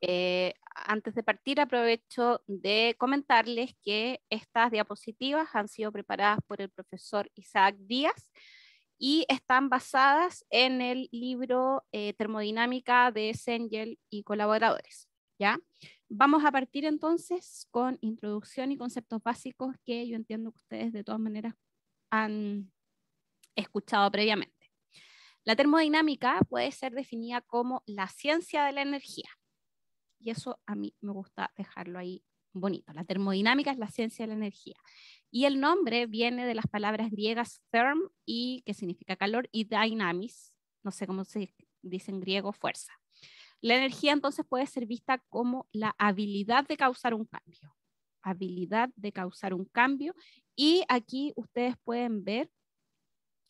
Eh, antes de partir, aprovecho de comentarles que estas diapositivas han sido preparadas por el profesor Isaac Díaz y están basadas en el libro eh, Termodinámica de Sengel y colaboradores. ¿ya? Vamos a partir entonces con introducción y conceptos básicos que yo entiendo que ustedes de todas maneras han escuchado previamente. La termodinámica puede ser definida como la ciencia de la energía. Y eso a mí me gusta dejarlo ahí bonito. La termodinámica es la ciencia de la energía. Y el nombre viene de las palabras griegas therm, y, que significa calor, y dynamis, no sé cómo se dice en griego, fuerza. La energía entonces puede ser vista como la habilidad de causar un cambio. Habilidad de causar un cambio. Y aquí ustedes pueden ver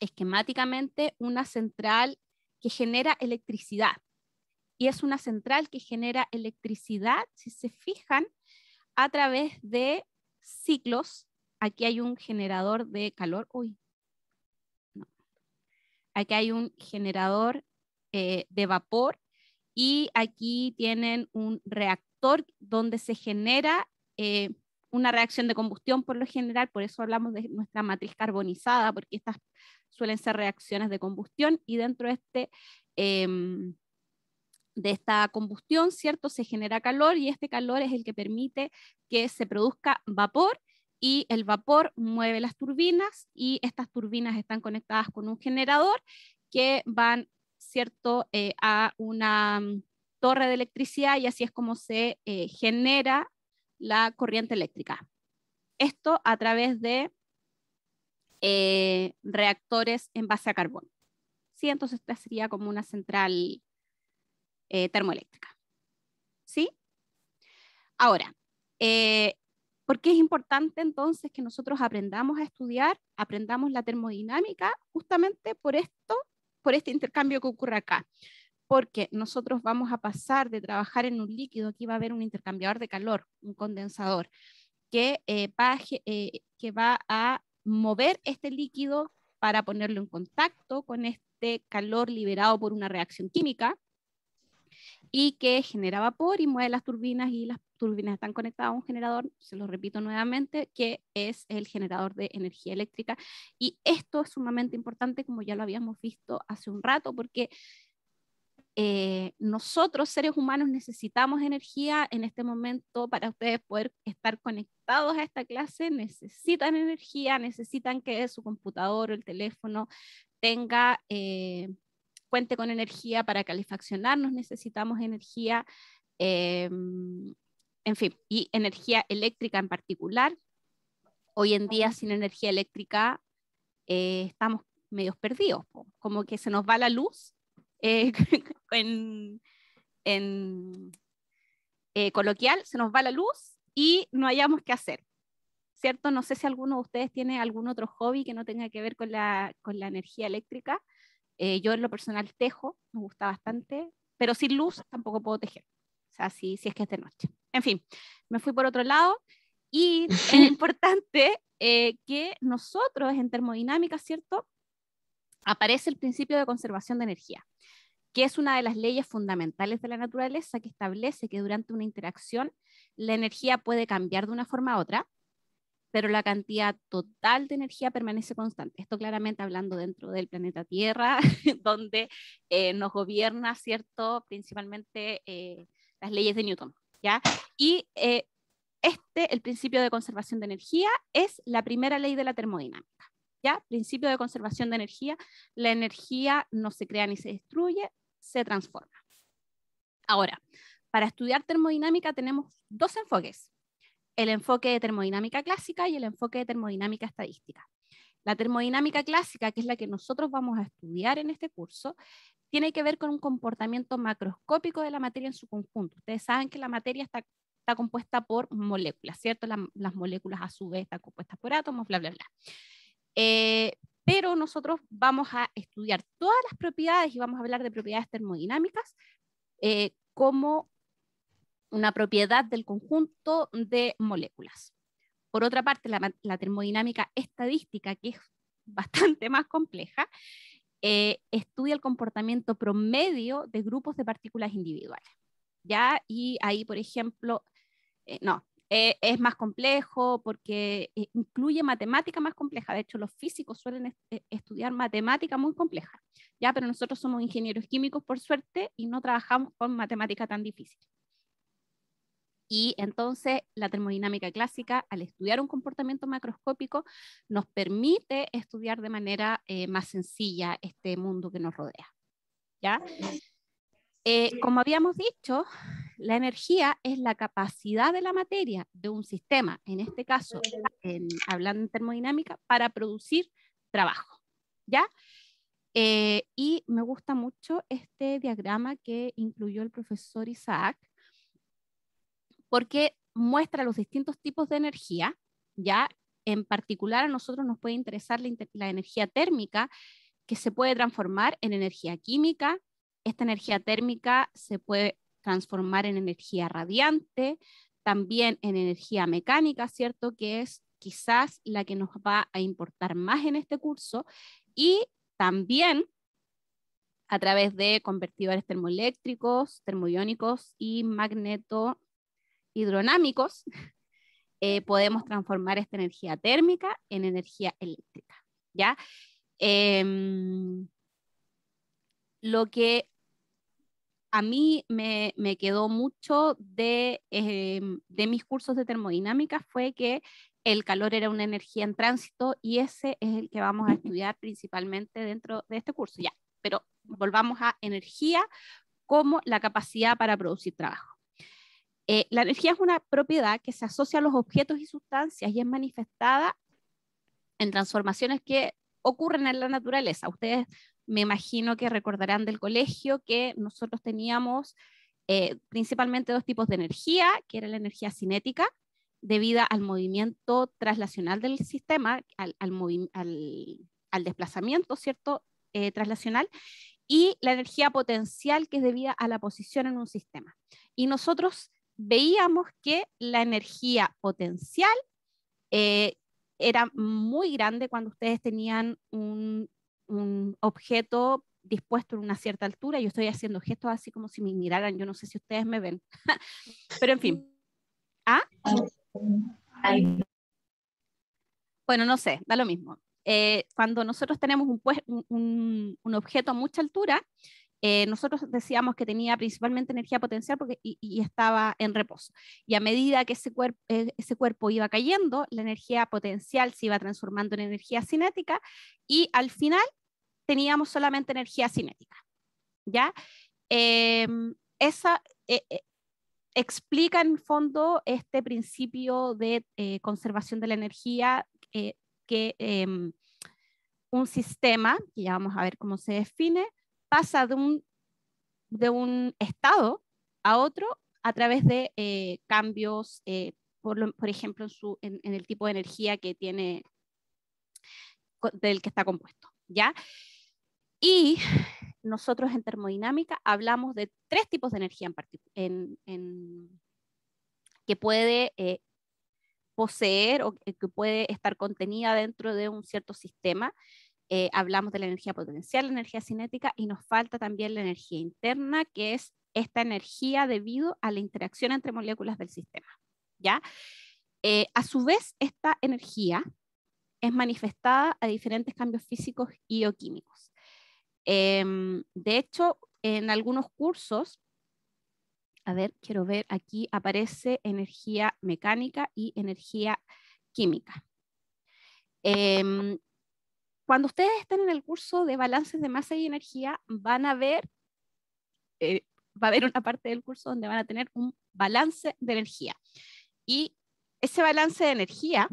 esquemáticamente una central que genera electricidad. Y es una central que genera electricidad, si se fijan, a través de ciclos. Aquí hay un generador de calor. Aquí hay un generador eh, de vapor y aquí tienen un reactor donde se genera eh, una reacción de combustión por lo general, por eso hablamos de nuestra matriz carbonizada, porque estas suelen ser reacciones de combustión y dentro de, este, em, de esta combustión, ¿cierto? Se genera calor y este calor es el que permite que se produzca vapor y el vapor mueve las turbinas y estas turbinas están conectadas con un generador que van, ¿cierto?, eh, a una mm, torre de electricidad y así es como se eh, genera la corriente eléctrica. Esto a través de eh, reactores en base a carbón. Entonces esta sería como una central eh, termoeléctrica. ¿Sí? Ahora, eh, ¿por qué es importante entonces que nosotros aprendamos a estudiar, aprendamos la termodinámica justamente por esto, por este intercambio que ocurre acá? porque nosotros vamos a pasar de trabajar en un líquido, aquí va a haber un intercambiador de calor, un condensador, que, eh, eh, que va a mover este líquido para ponerlo en contacto con este calor liberado por una reacción química y que genera vapor y mueve las turbinas y las turbinas están conectadas a un generador, se lo repito nuevamente, que es el generador de energía eléctrica. Y esto es sumamente importante, como ya lo habíamos visto hace un rato, porque eh, nosotros seres humanos necesitamos energía en este momento para ustedes poder estar conectados a esta clase, necesitan energía, necesitan que su computador o el teléfono tenga, eh, cuente con energía para calefaccionarnos, necesitamos energía, eh, en fin, y energía eléctrica en particular. Hoy en día sin energía eléctrica estamos medios perdidos, como que se nos va la luz eh, en, eh, coloquial, se nos va la luz y no hayamos qué hacer. ¿Cierto? No sé si alguno de ustedes tiene algún otro hobby que no tenga que ver con la, con la energía eléctrica. Eh, yo en lo personal tejo, me gusta bastante, pero sin luz tampoco puedo tejer. O sea, si, es que es de noche. En fin, me fui por otro lado y es importante eh, que nosotros en termodinámica, ¿cierto? Aparece el principio de conservación de energía que es una de las leyes fundamentales de la naturaleza que establece que durante una interacción la energía puede cambiar de una forma a otra, pero la cantidad total de energía permanece constante. Esto claramente hablando dentro del planeta Tierra, donde eh, nos gobierna, ¿cierto? Principalmente eh, las leyes de Newton, ¿ya? Y eh, este, el principio de conservación de energía, es la primera ley de la termodinámica. ¿Ya? Principio de conservación de energía, la energía no se crea ni se destruye, se transforma. Ahora, para estudiar termodinámica tenemos dos enfoques, el enfoque de termodinámica clásica y el enfoque de termodinámica estadística. La termodinámica clásica, que es la que nosotros vamos a estudiar en este curso, tiene que ver con un comportamiento macroscópico de la materia en su conjunto. Ustedes saben que la materia está, compuesta por moléculas, ¿cierto? las moléculas a su vez están compuestas por átomos, bla, bla, bla. Eh, pero nosotros vamos a estudiar todas las propiedades y vamos a hablar de propiedades termodinámicas eh, como una propiedad del conjunto de moléculas. Por otra parte, la, termodinámica estadística, que es bastante más compleja, eh, estudia el comportamiento promedio de grupos de partículas individuales. ¿ya? Y ahí, por ejemplo, eh, no, eh, es más complejo porque eh, incluye matemática más compleja. De hecho, los físicos suelen eh, estudiar matemática muy compleja, ¿ya? Pero nosotros somos ingenieros químicos, por suerte, y no trabajamos con matemática tan difícil. Y entonces la termodinámica clásica, al estudiar un comportamiento macroscópico, nos permite estudiar de manera más sencilla este mundo que nos rodea. ¿Ya? Eh, como habíamos dicho, la energía es la capacidad de la materia de un sistema, en este caso, en, hablando en termodinámica, para producir trabajo. ¿ya? Eh, y me gusta mucho este diagrama que incluyó el profesor Isaac, porque muestra los distintos tipos de energía, ¿ya? En particular a nosotros nos puede interesar la, la energía térmica, que se puede transformar en energía química, esta energía térmica se puede transformar en energía radiante, también en energía mecánica, ¿cierto? Que es quizás la que nos va a importar más en este curso. Y también a través de convertidores termoeléctricos, termoiónicos y magnetohidronámicos, eh, podemos transformar esta energía térmica en energía eléctrica. ¿ya? Em, lo que a mí me, me quedó mucho de, em, de mis cursos de termodinámica fue que el calor era una energía en tránsito y ese es el que vamos a estudiar principalmente dentro de este curso. Ya, pero volvamos a energía como la capacidad para producir trabajo. Eh, la energía es una propiedad que se asocia a los objetos y sustancias y es manifestada en transformaciones que ocurren en la naturaleza. Ustedes me imagino que recordarán del colegio que nosotros teníamos eh, principalmente dos tipos de energía, que era la energía cinética, debida al movimiento traslacional del sistema, al, desplazamiento, ¿cierto? Eh, traslacional, y la energía potencial que es debida a la posición en un sistema. Y nosotros veíamos que la energía potencial eh, era muy grande cuando ustedes tenían un un objeto dispuesto en una cierta altura. Yo estoy haciendo gestos así como si me miraran. Yo no sé si ustedes me ven. Pero en fin. ¿Ah? Bueno, no sé, da lo mismo. Eh, cuando nosotros tenemos un, un objeto a mucha altura, eh, nosotros decíamos que tenía principalmente energía potencial porque, y, estaba en reposo. Y a medida que ese, eh, ese cuerpo iba cayendo, la energía potencial se iba transformando en energía cinética y al final teníamos solamente energía cinética. ¿ya? Em, esa, eh, explica en fondo este principio de conservación de la energía que em, un sistema, que ya vamos a ver cómo se define, pasa de un, estado a otro a través de eh, cambios, eh, por, ejemplo, en, el tipo de energía que tiene, del que está compuesto. Y nosotros en termodinámica hablamos de tres tipos de energía en, que puede eh, poseer o que puede estar contenida dentro de un cierto sistema eh, hablamos de la energía potencial, la energía cinética y nos falta también la energía interna, que es esta energía debido a la interacción entre moléculas del sistema. ¿ya? Eh, a su vez, esta energía es manifestada a diferentes cambios físicos y o químicos. Em, de hecho, en algunos cursos, a ver, quiero ver, aquí aparece energía mecánica y energía química. Em, cuando ustedes están en el curso de balances de masa y energía, van a ver, eh, va a haber una parte del curso donde van a tener un balance de energía. Y ese balance de energía,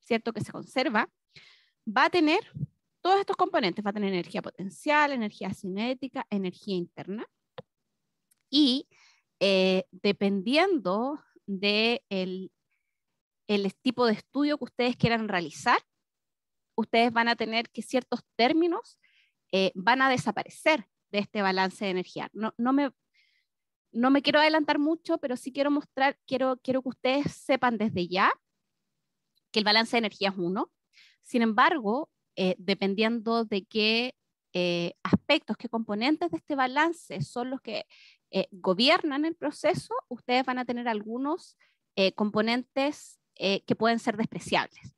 ¿cierto? Que se conserva, va a tener todos estos componentes. Va a tener energía potencial, energía cinética, energía interna. Y eh, dependiendo del de el tipo de estudio que ustedes quieran realizar, ustedes van a tener que ciertos términos eh, van a desaparecer de este balance de energía. No, no, me, no me quiero adelantar mucho, pero sí quiero mostrar, quiero, quiero que ustedes sepan desde ya que el balance de energía es uno. Sin embargo, eh, dependiendo de qué eh, aspectos, qué componentes de este balance son los que gobiernan el proceso, ustedes van a tener algunos componentes que pueden ser despreciables.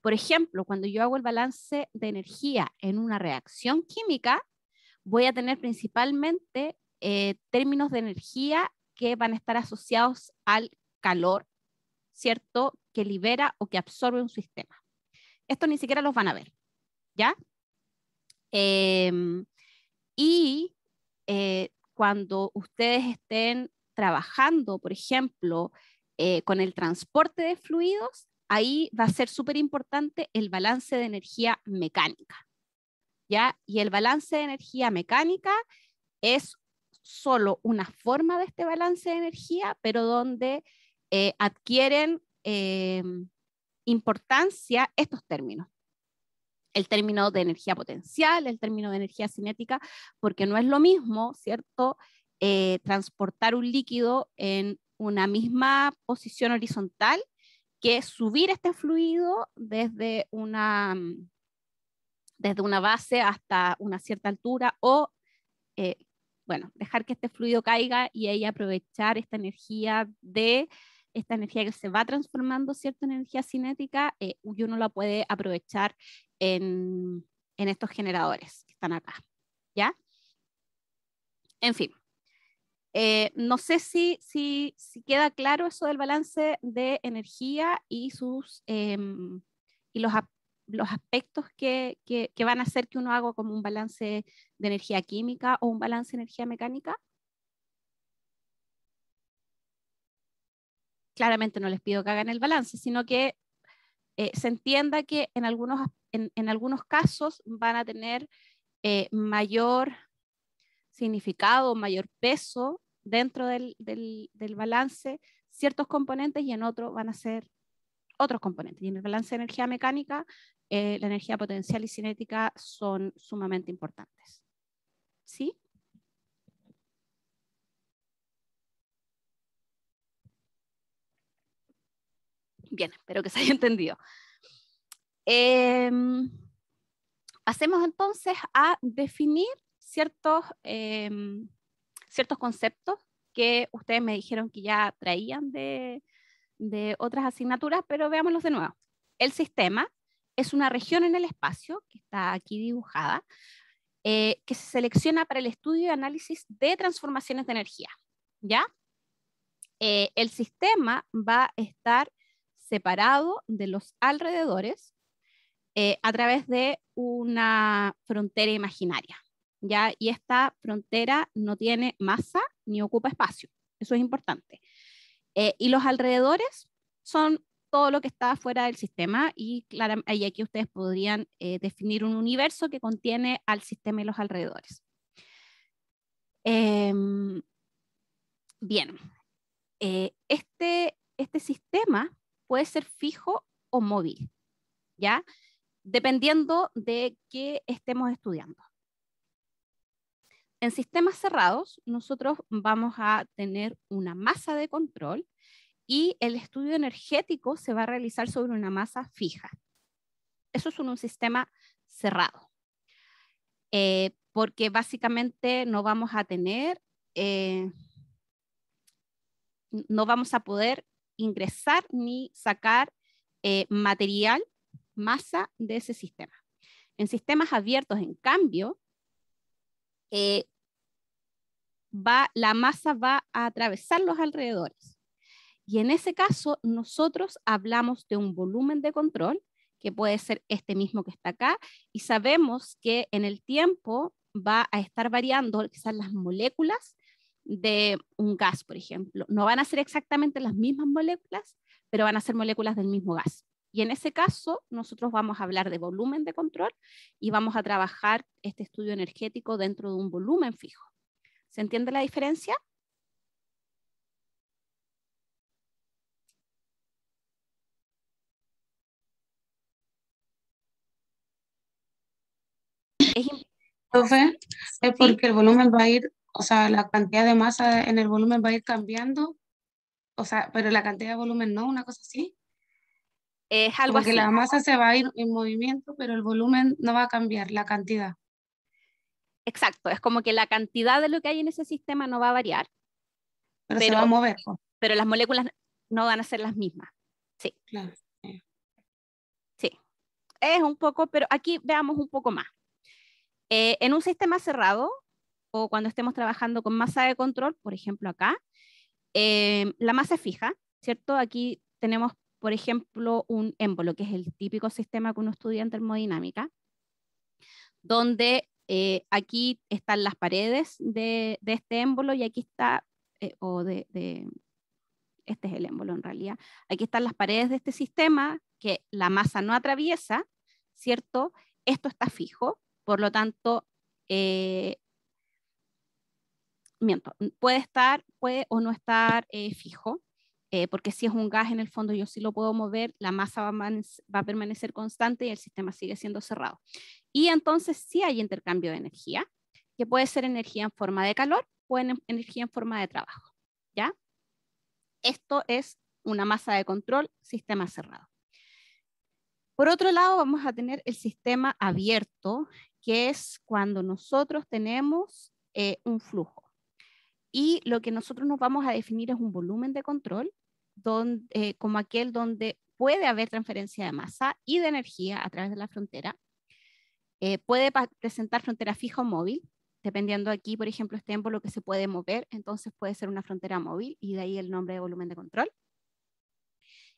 Por ejemplo, cuando yo hago el balance de energía en una reacción química, voy a tener principalmente eh, términos de energía que van a estar asociados al calor, ¿cierto? Que libera o que absorbe un sistema. Esto ni siquiera los van a ver, ¿ya? Em, y eh, cuando ustedes estén trabajando, por ejemplo, eh, con el transporte de fluidos, ahí va a ser súper importante el balance de energía mecánica. ¿ya? Y el balance de energía mecánica es solo una forma de este balance de energía, pero donde eh, adquieren eh, importancia estos términos. El término de energía potencial, el término de energía cinética, porque no es lo mismo, ¿cierto? Eh, transportar un líquido en una misma posición horizontal que subir este fluido desde una, mm, desde una base hasta una cierta altura o, eh, bueno, dejar que este fluido caiga y ahí aprovechar esta energía de esta energía que se va transformando, cierta energía cinética, eh, uno la puede aprovechar en, estos generadores que están acá. ¿Ya? En fin, eh, no sé si, queda claro eso del balance de energía y, sus, em, y los, aspectos que, van a hacer que uno haga como un balance de energía química o un balance de energía mecánica. Claramente no les pido que hagan el balance, sino que eh, se entienda que en algunos, en algunos casos van a tener eh, mayor significado, mayor peso dentro del, balance ciertos componentes y en otro van a ser otros componentes. Y en el balance de energía mecánica, eh, la energía potencial y cinética son sumamente importantes. ¿Sí? Bien, espero que se haya entendido. Em, pasemos entonces a definir ciertos, em, ciertos conceptos que ustedes me dijeron que ya traían de, otras asignaturas, pero veámoslos de nuevo. El sistema es una región en el espacio, que está aquí dibujada, eh, que se selecciona para el estudio y análisis de transformaciones de energía. ¿Ya? Eh, el sistema va a estar separado de los alrededores eh, a través de una frontera imaginaria. ¿ya? Y esta frontera no tiene masa ni ocupa espacio, eso es importante. Eh, y los alrededores son todo lo que está fuera del sistema y, aquí ustedes podrían eh, definir un universo que contiene al sistema y los alrededores. Em, bien, eh, este, este sistema puede ser fijo o móvil, ¿ya? Dependiendo de qué estemos estudiando. En sistemas cerrados, nosotros vamos a tener una masa de control y el estudio energético se va a realizar sobre una masa fija. Eso es un, sistema cerrado, eh, porque básicamente no vamos a tener, eh, no vamos a poder ingresar ni sacar eh, material, masa de ese sistema. En sistemas abiertos, en cambio, la masa va a atravesar los alrededores. Y en ese caso, nosotros hablamos de un volumen de control, que puede ser este mismo que está acá, y sabemos que en el tiempo va a estar variando quizás las moléculas de un gas, por ejemplo. No van a ser exactamente las mismas moléculas, pero van a ser moléculas del mismo gas. Y en ese caso, nosotros vamos a hablar de volumen de control y vamos a trabajar este estudio energético dentro de un volumen fijo. ¿Se entiende la diferencia? Es Profe, es eh, porque el volumen va a ir, o sea, la cantidad de masa en el volumen va a ir cambiando, o sea, pero la cantidad de volumen no, una cosa así. Es algo Porque la masa se va a ir en movimiento, pero el volumen no va a cambiar, la cantidad exacto, es como que la cantidad de lo que hay en ese sistema no va a variar. Pero, va a mover. Pero las moléculas no van a ser las mismas. Sí. Claro. Sí. Es un poco, pero aquí veamos un poco más. Eh, en un sistema cerrado, o cuando estemos trabajando con masa de control, por ejemplo acá, em, la masa es fija, ¿cierto? Aquí tenemos, por ejemplo, un émbolo, que es el típico sistema que uno estudia en termodinámica, donde eh, aquí están las paredes de, este émbolo y aquí está, eh, o de, este es el émbolo en realidad, aquí están las paredes de este sistema que la masa no atraviesa, ¿cierto? Esto está fijo, por lo tanto, eh, miento, puede estar, puede o no estar fijo, eh, porque si es un gas en el fondo yo sí lo puedo mover, la masa va a, va permanecer constante y el sistema sigue siendo cerrado. Y entonces sí hay intercambio de energía, que puede ser energía en forma de calor o energía en forma de trabajo. ¿ya? Esto es una masa de control, sistema cerrado. Por otro lado, vamos a tener el sistema abierto, que es cuando nosotros tenemos eh, un flujo. Y lo que nosotros nos vamos a definir es un volumen de control donde, eh, como aquel donde puede haber transferencia de masa y de energía a través de la frontera. Eh, puede presentar frontera fija o móvil, dependiendo aquí, por ejemplo, este lo que se puede mover, entonces puede ser una frontera móvil y de ahí el nombre de volumen de control.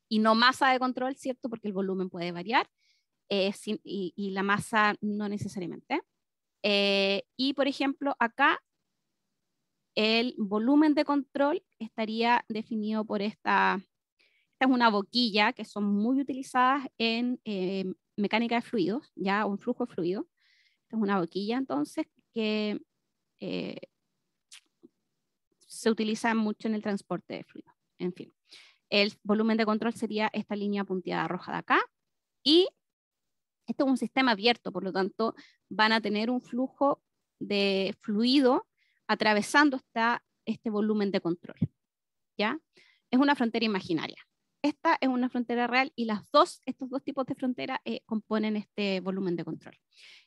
Y no masa de control, ¿cierto? Porque el volumen puede variar eh, y, la masa no necesariamente. y, por ejemplo, acá el volumen de control estaría definido por esta, esta es una boquilla que son muy utilizadas en eh, mecánica de fluidos, ya, un flujo de fluido Esta es una boquilla entonces que eh, se utiliza mucho en el transporte de fluidos. En fin, el volumen de control sería esta línea punteada roja de acá y esto es un sistema abierto, por lo tanto van a tener un flujo de fluido atravesando está este volumen de control. ¿ya? Es una frontera imaginaria. Esta es una frontera real y las dos, estos dos tipos de frontera eh, componen este volumen de control.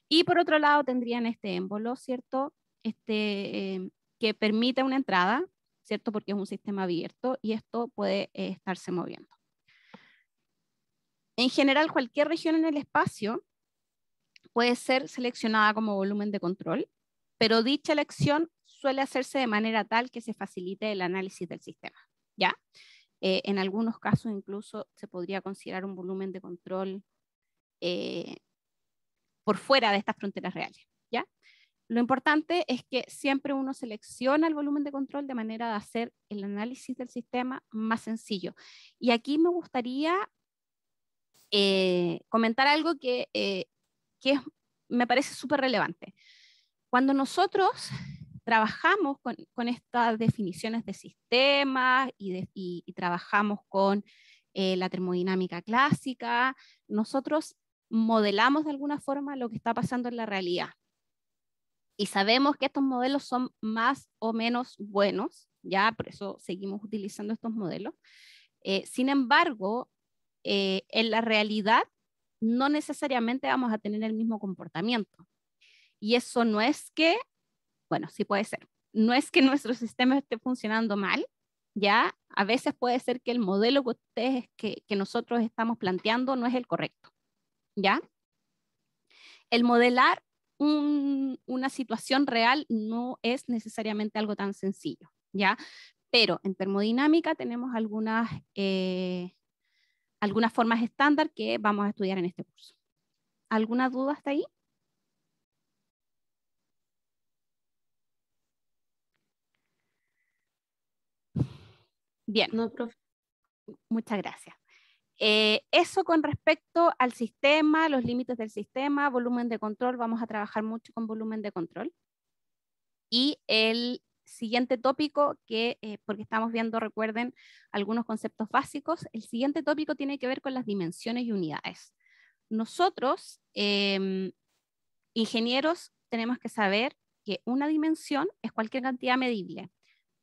Y por otro lado tendrían este émbolo, ¿cierto? Este, em, que permite una entrada, ¿cierto? Porque es un sistema abierto y esto puede eh, estarse moviendo. En general, cualquier región en el espacio puede ser seleccionada como volumen de control, pero dicha elección suele hacerse de manera tal que se facilite el análisis del sistema. ¿ya? Eh, en algunos casos incluso se podría considerar un volumen de control eh, por fuera de estas fronteras reales. ¿ya? Lo importante es que siempre uno selecciona el volumen de control de manera de hacer el análisis del sistema más sencillo. Y aquí me gustaría eh, comentar algo que, me parece súper relevante. Cuando nosotros trabajamos con, estas definiciones de sistemas y, trabajamos con eh, la termodinámica clásica, nosotros modelamos de alguna forma lo que está pasando en la realidad. Y sabemos que estos modelos son más o menos buenos, ya por eso seguimos utilizando estos modelos. Eh, sin embargo, eh, en la realidad no necesariamente vamos a tener el mismo comportamiento. Y eso no es que bueno, sí puede ser. No es que nuestro sistema esté funcionando mal, ya a veces puede ser que el modelo que nosotros estamos planteando no es el correcto, ¿ya? El modelar una situación real no es necesariamente algo tan sencillo, ¿ya? Pero en termodinámica tenemos algunas, eh, algunas formas estándar que vamos a estudiar en este curso. ¿Alguna duda hasta ahí? Bien. Muchas gracias. Eh, eso con respecto al sistema, los límites del sistema, volumen de control, vamos a trabajar mucho con volumen de control. Y el siguiente tópico, que eh, porque estamos viendo, recuerden, algunos conceptos básicos, el siguiente tópico tiene que ver con las dimensiones y unidades. Nosotros, em, ingenieros, tenemos que saber que una dimensión es cualquier cantidad medible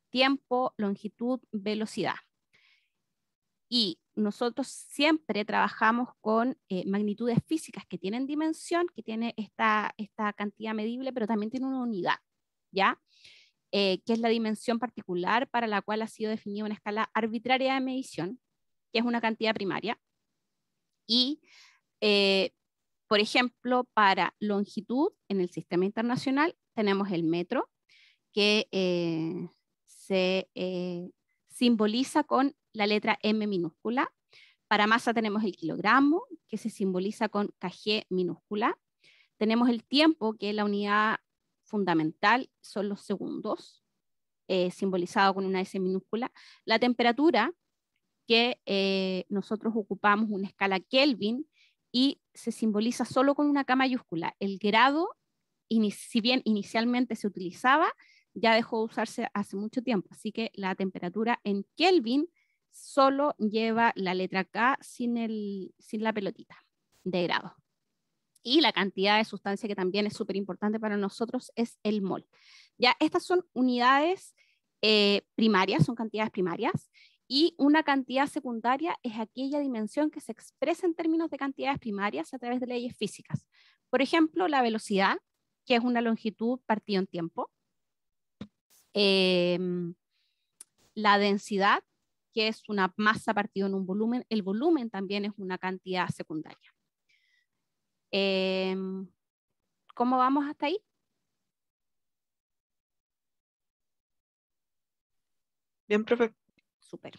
tiempo, longitud, velocidad. Y nosotros siempre trabajamos con eh, magnitudes físicas que tienen dimensión, que tiene esta, esta cantidad medible, pero también tiene una unidad, ¿ya? Eh, que es la dimensión particular para la cual ha sido definida una escala arbitraria de medición, que es una cantidad primaria. Y, eh, por ejemplo, para longitud en el sistema internacional tenemos el metro, que se eh, simboliza con la letra M minúscula. Para masa tenemos el kilogramo, que se simboliza con kg minúscula. Tenemos el tiempo, que es la unidad fundamental, son los segundos, eh, simbolizado con una S minúscula. La temperatura, que eh, nosotros ocupamos una escala Kelvin y se simboliza solo con una K mayúscula. El grado, si bien inicialmente se utilizaba, ya dejó de usarse hace mucho tiempo. Así que la temperatura en Kelvin solo lleva la letra K sin, la pelotita de grado. Y la cantidad de sustancia que también es súper importante para nosotros es el mol. Ya, estas son unidades eh, primarias, son cantidades primarias, y una cantidad secundaria es aquella dimensión que se expresa en términos de cantidades primarias a través de leyes físicas. Por ejemplo, la velocidad, que es una longitud partida en tiempo, Em, la densidad, que es una masa partida en un volumen. El volumen también es una cantidad secundaria. Em, ¿Cómo vamos hasta ahí? Bien, profe. Súper.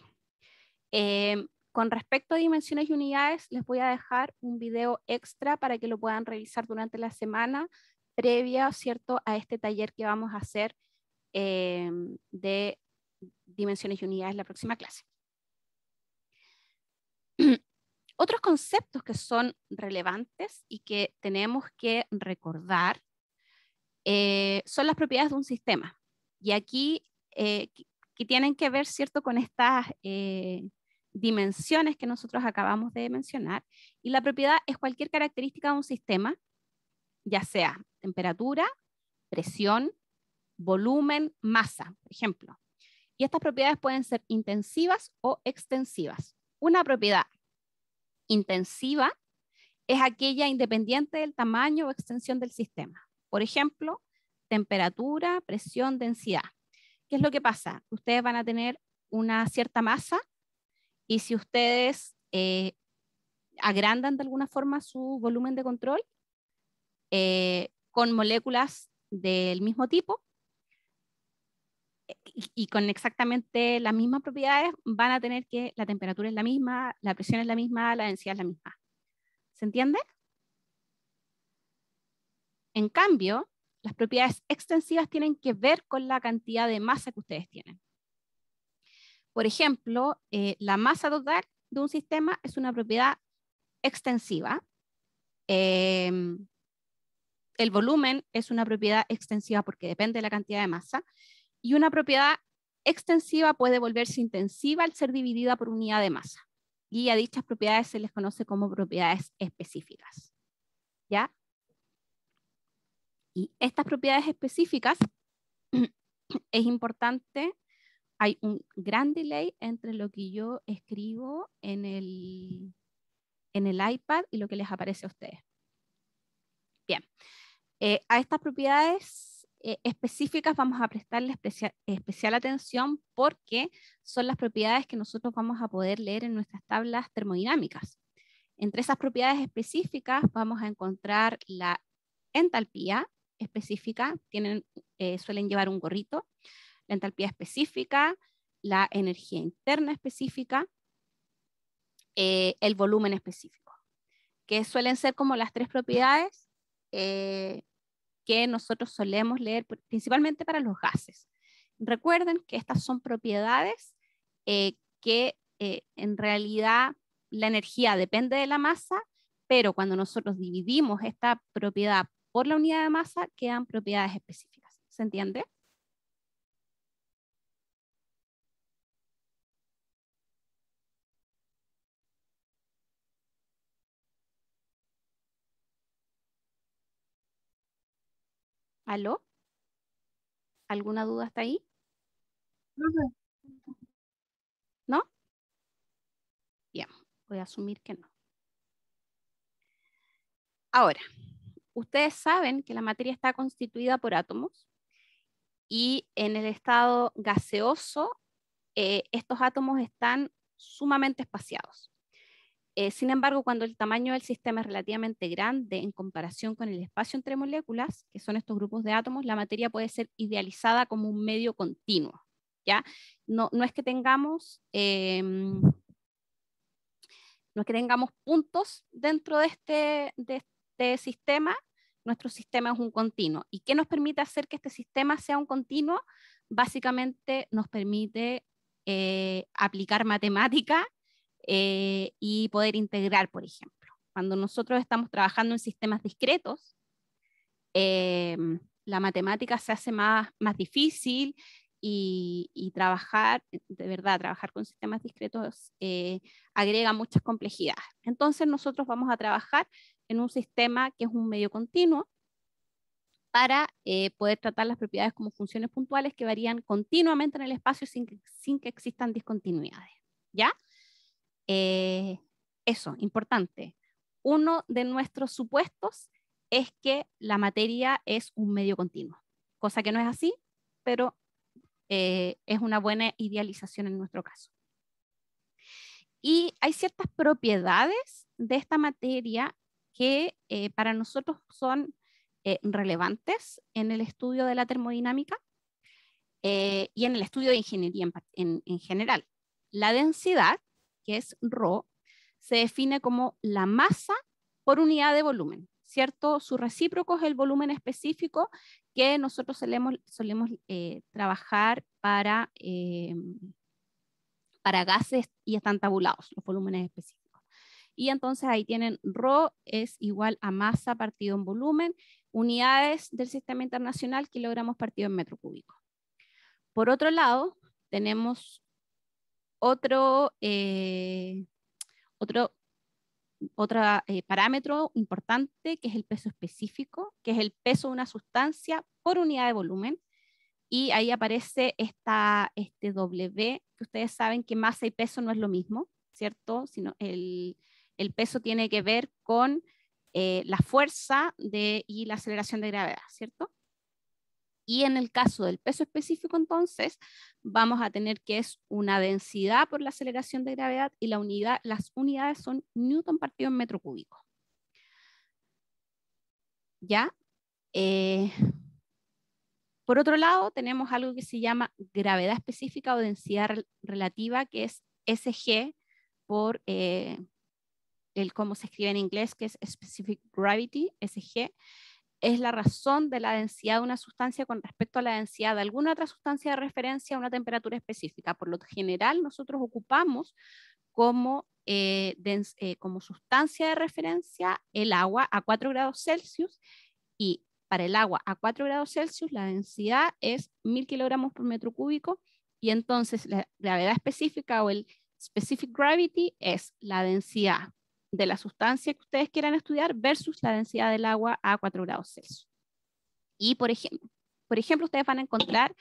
Em, con respecto a dimensiones y unidades, les voy a dejar un video extra para que lo puedan revisar durante la semana previa, ¿cierto?, a este taller que vamos a hacer Em, de dimensiones y unidades la próxima clase. Otros conceptos que son relevantes y que tenemos que recordar eh, son las propiedades de un sistema. Y aquí eh, que tienen que ver, ¿cierto?, con estas eh, dimensiones que nosotros acabamos de mencionar. Y la propiedad es cualquier característica de un sistema, ya sea temperatura, presión, volumen, masa, por ejemplo. Y estas propiedades pueden ser intensivas o extensivas. Una propiedad intensiva es aquella independiente del tamaño o extensión del sistema. Por ejemplo, temperatura, presión, densidad. ¿Qué es lo que pasa? Ustedes van a tener una cierta masa y si ustedes eh, agrandan de alguna forma su volumen de control eh, con moléculas del mismo tipo, eh, y, con exactamente las mismas propiedades van a tener que la temperatura es la misma, la presión es la misma, la densidad es la misma. ¿Se entiende? En cambio, las propiedades extensivas tienen que ver con la cantidad de masa que ustedes tienen. Por ejemplo, eh, la masa total de un sistema es una propiedad extensiva. Em, el volumen es una propiedad extensiva porque depende de la cantidad de masa y una propiedad extensiva puede volverse intensiva al ser dividida por unidad de masa. Y a dichas propiedades se les conoce como propiedades específicas. ¿Ya? Y estas propiedades específicas es importante, hay un gran delay entre lo que yo escribo en el, en el iPad y lo que les aparece a ustedes. Bien, eh, a estas propiedades eh, específicas vamos a prestarle especial atención porque son las propiedades que nosotros vamos a poder leer en nuestras tablas termodinámicas. Entre esas propiedades específicas vamos a encontrar la entalpía específica, tienen, eh, suelen llevar un gorrito, la entalpía específica, la energía interna específica, eh, el volumen específico, que suelen ser como las tres propiedades que nosotros solemos leer principalmente para los gases. Recuerden que estas son propiedades eh, que eh, en realidad la energía depende de la masa, pero cuando nosotros dividimos esta propiedad por la unidad de masa, quedan propiedades específicas. ¿Se entiende? ¿Aló? ¿Alguna duda hasta ahí? ¿No? Bien, voy a asumir que no. Ahora, ustedes saben que la materia está constituida por átomos y en el estado gaseoso eh, estos átomos están sumamente espaciados. Eh, sin embargo, cuando el tamaño del sistema es relativamente grande en comparación con el espacio entre moléculas, que son estos grupos de átomos, la materia puede ser idealizada como un medio continuo. ¿ya? No, es que tengamos... Em, que tengamos puntos dentro este, de este, sistema, nuestro sistema es un continuo. ¿Y qué nos permite hacer que este sistema sea un continuo? Básicamente nos permite eh, aplicar matemática eh, y poder integrar, por ejemplo. Cuando nosotros estamos trabajando en sistemas discretos, eh, la matemática se hace más, difícil y, trabajar, de verdad, trabajar con sistemas discretos eh, agrega muchas complejidades. Entonces nosotros vamos a trabajar en un sistema que es un medio continuo para poder tratar las propiedades como funciones puntuales que varían continuamente en el espacio sin que, sin que existan discontinuidades. ¿Ya? Eh, eso, importante. Uno de nuestros supuestos es que la materia es un medio continuo, cosa que no es así, pero eh, es una buena idealización en nuestro caso. Y hay ciertas propiedades de esta materia que eh, para nosotros son relevantes en el estudio de la termodinámica y en el estudio de ingeniería en general. La densidad que es Rho, se define como la masa por unidad de volumen, ¿cierto? Su recíproco es el volumen específico que nosotros solemos, eh, trabajar para, eh, para gases y están tabulados, los volúmenes específicos. Y entonces ahí tienen Rho, es igual a masa partido en volumen, unidades del sistema internacional, kilogramos partido en metro cúbico. Por otro lado, tenemos otro, eh, otro, eh, parámetro importante que es el peso específico, que es el peso de una sustancia por unidad de volumen. Y ahí aparece esta, este W, que ustedes saben que masa y peso no es lo mismo, ¿cierto? Sino el, el peso tiene que ver con eh, la fuerza de, y la aceleración de gravedad, ¿cierto? Y en el caso del peso específico, entonces, vamos a tener que es una densidad por la aceleración de gravedad y la unidad, las unidades son newton partido en metro cúbico. ¿Ya? Eh, por otro lado, tenemos algo que se llama gravedad específica o densidad relativa, que es SG por eh, el cómo se escribe en inglés, que es Specific Gravity, SG, es la razón de la densidad de una sustancia con respecto a la densidad de alguna otra sustancia de referencia a una temperatura específica. Por lo general, nosotros ocupamos como, eh, eh, sustancia de referencia el agua a 4 grados Celsius y para el agua a 4 grados Celsius la densidad es 1000 kilogramos por metro cúbico y entonces la gravedad específica o el specific gravity es la densidad de la sustancia que ustedes quieran estudiar versus la densidad del agua a 4 grados Celsius. Y por ejemplo, por ejemplo ustedes van a encontrar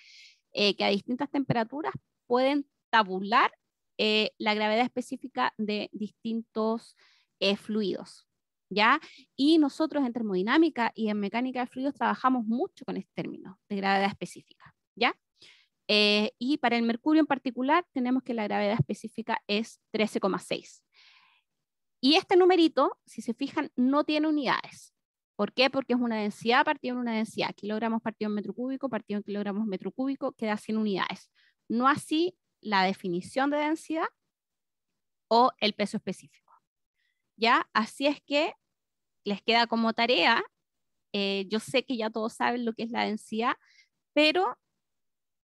eh, que a distintas temperaturas pueden tabular eh, la gravedad específica de distintos eh, fluidos. ¿Ya? Y nosotros en termodinámica y en mecánica de fluidos trabajamos mucho con este término de gravedad específica. ¿ya? y para el mercurio en particular tenemos que la gravedad específica es 13,6. Y este numerito, si se fijan, no tiene unidades. ¿Por qué? Porque es una densidad partido en una densidad. Kilogramos partido en metro cúbico, partido en kilogramos metro cúbico, queda sin unidades. No así la definición de densidad o el peso específico. ¿Ya? Así es que les queda como tarea. Eh, yo sé que ya todos saben lo que es la densidad, pero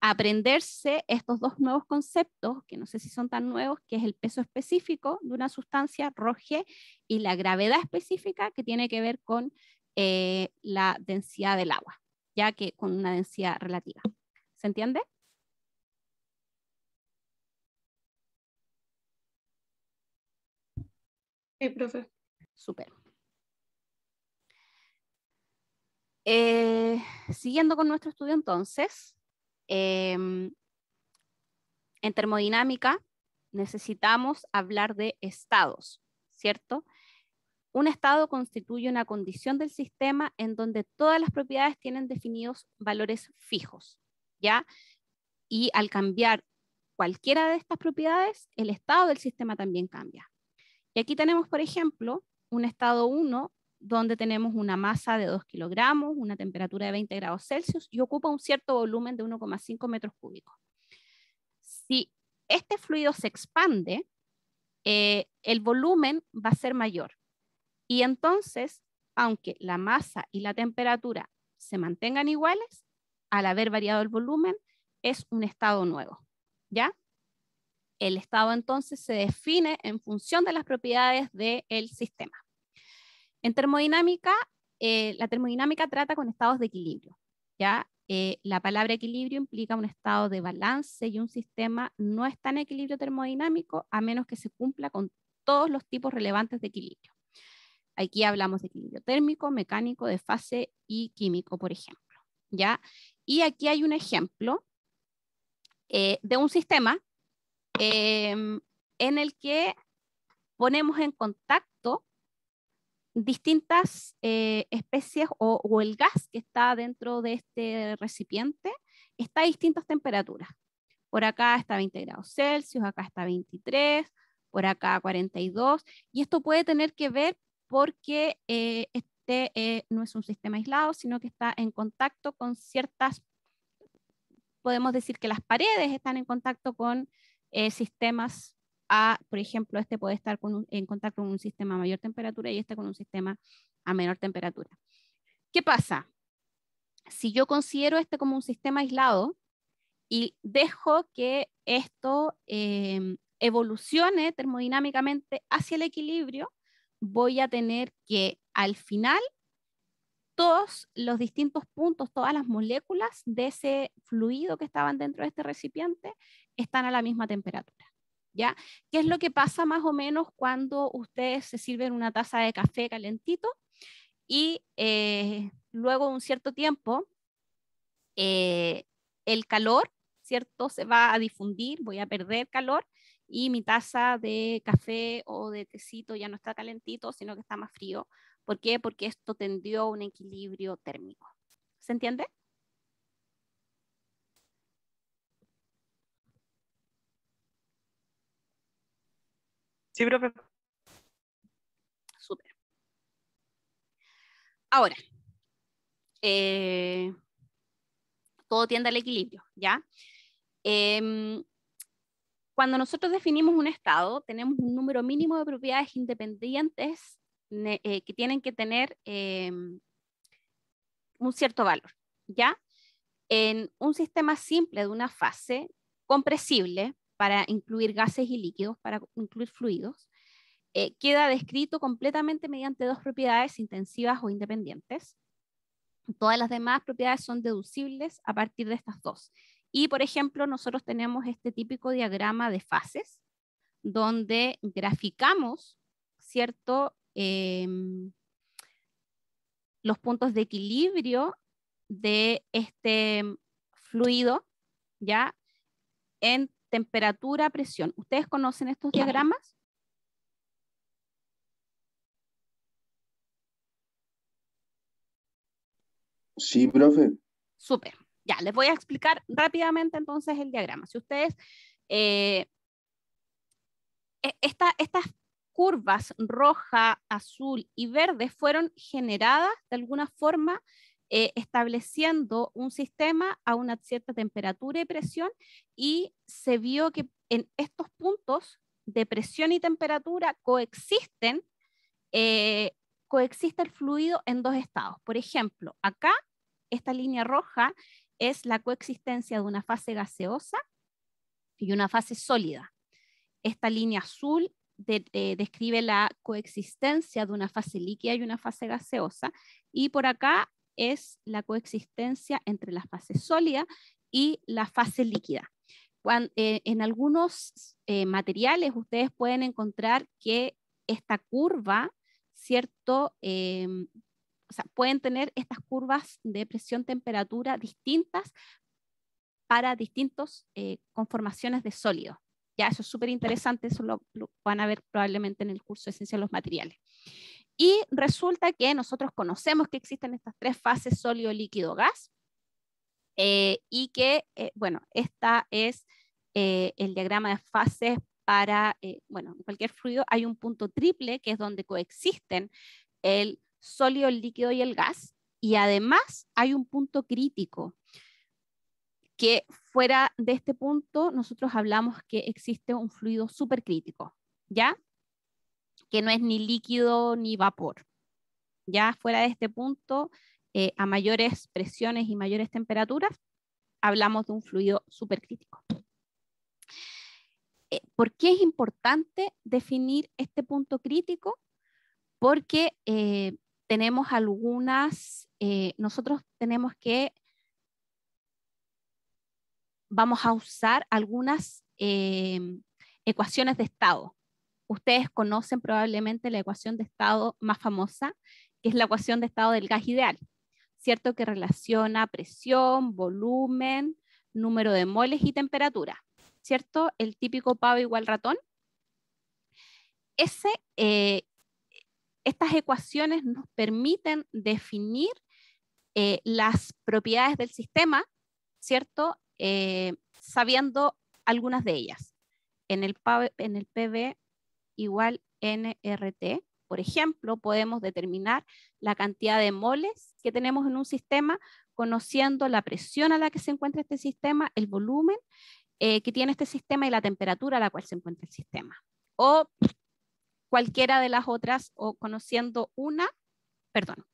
aprenderse estos dos nuevos conceptos, que no sé si son tan nuevos, que es el peso específico de una sustancia, roje y la gravedad específica, que tiene que ver con eh, la densidad del agua, ya que con una densidad relativa. ¿Se entiende? Sí, profe. super eh, siguiendo con nuestro estudio entonces, Em, en termodinámica necesitamos hablar de estados, ¿cierto? Un estado constituye una condición del sistema en donde todas las propiedades tienen definidos valores fijos, ¿ya? Y al cambiar cualquiera de estas propiedades, el estado del sistema también cambia. Y aquí tenemos, por ejemplo, un estado 1 donde tenemos una masa de 2 kilogramos, una temperatura de 20 grados Celsius y ocupa un cierto volumen de 1,5 metros cúbicos. Si este fluido se expande, eh, el volumen va a ser mayor. Y entonces, aunque la masa y la temperatura se mantengan iguales, al haber variado el volumen, es un estado nuevo. ¿Ya? El estado entonces se define en función de las propiedades del sistema. En termodinámica, eh, la termodinámica trata con estados de equilibrio. ¿ya? Eh, la palabra equilibrio implica un estado de balance y un sistema no está en equilibrio termodinámico a menos que se cumpla con todos los tipos relevantes de equilibrio. Aquí hablamos de equilibrio térmico, mecánico, de fase y químico, por ejemplo. ¿ya? Y aquí hay un ejemplo eh, de un sistema en el que ponemos en contacto distintas eh, especies o, el gas que está dentro de este recipiente está a distintas temperaturas. Por acá está 20 grados Celsius, acá está 23, por acá 42, y esto puede tener que ver porque eh, este eh, no es un sistema aislado, sino que está en contacto con ciertas, podemos decir que las paredes están en contacto con sistemas por ejemplo, este puede estar en contacto con un sistema a mayor temperatura y este con un sistema a menor temperatura. ¿Qué pasa? Si yo considero este como un sistema aislado y dejo que esto eh, evolucione termodinámicamente hacia el equilibrio, voy a tener que al final todos los distintos puntos, todas las moléculas de ese fluido que estaban dentro de este recipiente están a la misma temperatura. ¿Qué es lo que pasa más o menos cuando ustedes se sirven una taza de café calentito y eh, luego de un cierto tiempo eh, el calor, ¿cierto? Se va a difundir, voy a perder calor y mi taza de café o de tecito ya no está calentito, sino que está más frío. ¿Por qué? Porque esto tendió un equilibrio térmico. ¿Se entiende? Sí, profe. Súper. Ahora, eh, todo tiende al equilibrio, ¿ya? Em, cuando nosotros definimos un estado, tenemos un número mínimo de propiedades independientes eh, que tienen que tener em, un cierto valor, ¿ya? En un sistema simple de una fase compresible, para incluir gases y líquidos, para incluir fluidos, eh, queda descrito completamente mediante dos propiedades intensivas o independientes. Todas las demás propiedades son deducibles a partir de estas dos. Y, por ejemplo, nosotros tenemos este típico diagrama de fases, donde graficamos, ¿cierto?, em, los puntos de equilibrio de este fluido, ¿ya? En temperatura, presión. ¿Ustedes conocen estos diagramas? Sí, profe. Súper. Ya, les voy a explicar rápidamente entonces el diagrama. Si ustedes, eh, e, estas curvas roja, azul y verde fueron generadas de alguna forma eh, estableciendo un sistema a una cierta temperatura y presión y se vio que en estos puntos de presión y temperatura coexisten, eh, coexiste el fluido en dos estados. Por ejemplo, acá esta línea roja es la coexistencia de una fase gaseosa y una fase sólida. Esta línea azul eh, describe la coexistencia de una fase líquida y una fase gaseosa. Y por acá es la coexistencia entre la fase sólida y la fase líquida. Eh, en algunos eh, materiales ustedes pueden encontrar que esta curva, ¿cierto? Eh, o sea, pueden tener estas curvas de presión-temperatura distintas para distintas conformaciones de sólidos. Ya, eso es súper interesante, eso lo, van a ver probablemente en el curso de ciencia de los materiales. Y resulta que nosotros conocemos que existen estas tres fases sólido, líquido, gas, eh, y que, eh, bueno, esta es eh, el diagrama de fases para, bueno, cualquier fluido hay un punto triple que es donde coexisten el sólido, el líquido y el gas, y además hay un punto crítico, que fuera de este punto nosotros hablamos que existe un fluido supercrítico, ¿ya? que no es ni líquido ni vapor. Ya fuera de este punto, eh, a mayores presiones y mayores temperaturas, hablamos de un fluido supercrítico. Eh, ¿Por qué es importante definir este punto crítico? Porque eh, tenemos algunas, nosotros tenemos que, vamos a usar algunas ecuaciones de estado Ustedes conocen probablemente la ecuación de estado más famosa, que es la ecuación de estado del gas ideal, ¿cierto? Que relaciona presión, volumen, número de moles y temperatura, ¿cierto? El típico pavo igual ratón. Eh, estas ecuaciones nos permiten definir eh, las propiedades del sistema, ¿cierto? Eh, sabiendo algunas de ellas. En el, pavo, en el PB igual NRT. Por ejemplo, podemos determinar la cantidad de moles que tenemos en un sistema conociendo la presión a la que se encuentra este sistema, el volumen eh, que tiene este sistema y la temperatura a la cual se encuentra el sistema. O cualquiera de las otras, o conociendo una, perdón,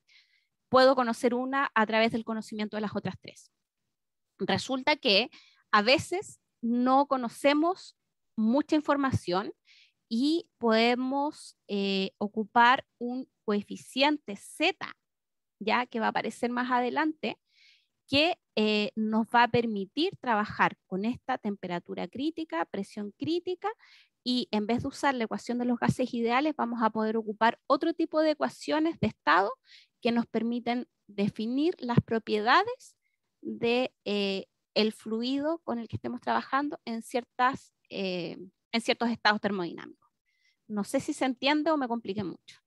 puedo conocer una a través del conocimiento de las otras tres. Resulta que a veces no conocemos mucha información y podemos eh, ocupar un coeficiente Z, ya que va a aparecer más adelante, que eh, nos va a permitir trabajar con esta temperatura crítica, presión crítica, y en vez de usar la ecuación de los gases ideales, vamos a poder ocupar otro tipo de ecuaciones de estado que nos permiten definir las propiedades de eh, el fluido con el que estemos trabajando en ciertas en ciertos estados termodinámicos. No sé si se entiende o me complique mucho.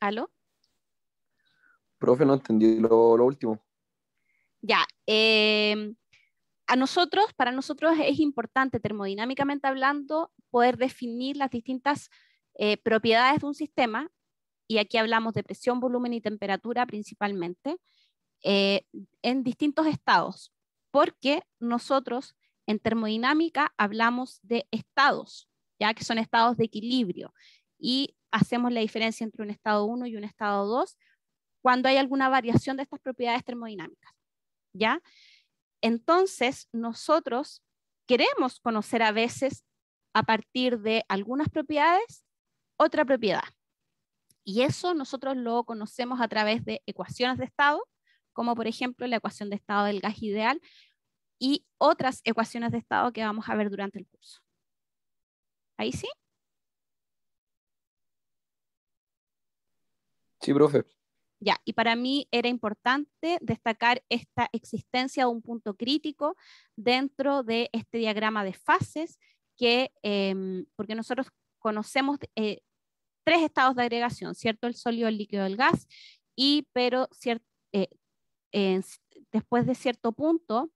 ¿Aló? Profe, no entendí lo, último. Ya. Em, a nosotros, para nosotros es importante, termodinámicamente hablando, poder definir las distintas eh, propiedades de un sistema y aquí hablamos de presión, volumen y temperatura principalmente, eh, en distintos estados, porque nosotros en termodinámica hablamos de estados, ya que son estados de equilibrio, y hacemos la diferencia entre un estado 1 y un estado 2 cuando hay alguna variación de estas propiedades termodinámicas, ¿ya? Entonces, nosotros queremos conocer a veces a partir de algunas propiedades otra propiedad. Y eso nosotros lo conocemos a través de ecuaciones de estado, como por ejemplo la ecuación de estado del gas ideal y otras ecuaciones de estado que vamos a ver durante el curso. ¿Ahí sí? Sí, profe. Ya, y para mí era importante destacar esta existencia de un punto crítico dentro de este diagrama de fases, que, em, porque nosotros conocemos eh, tres estados de agregación, ¿cierto? El sólido, el líquido, el gas, y pero cierto eh, después de cierto punto,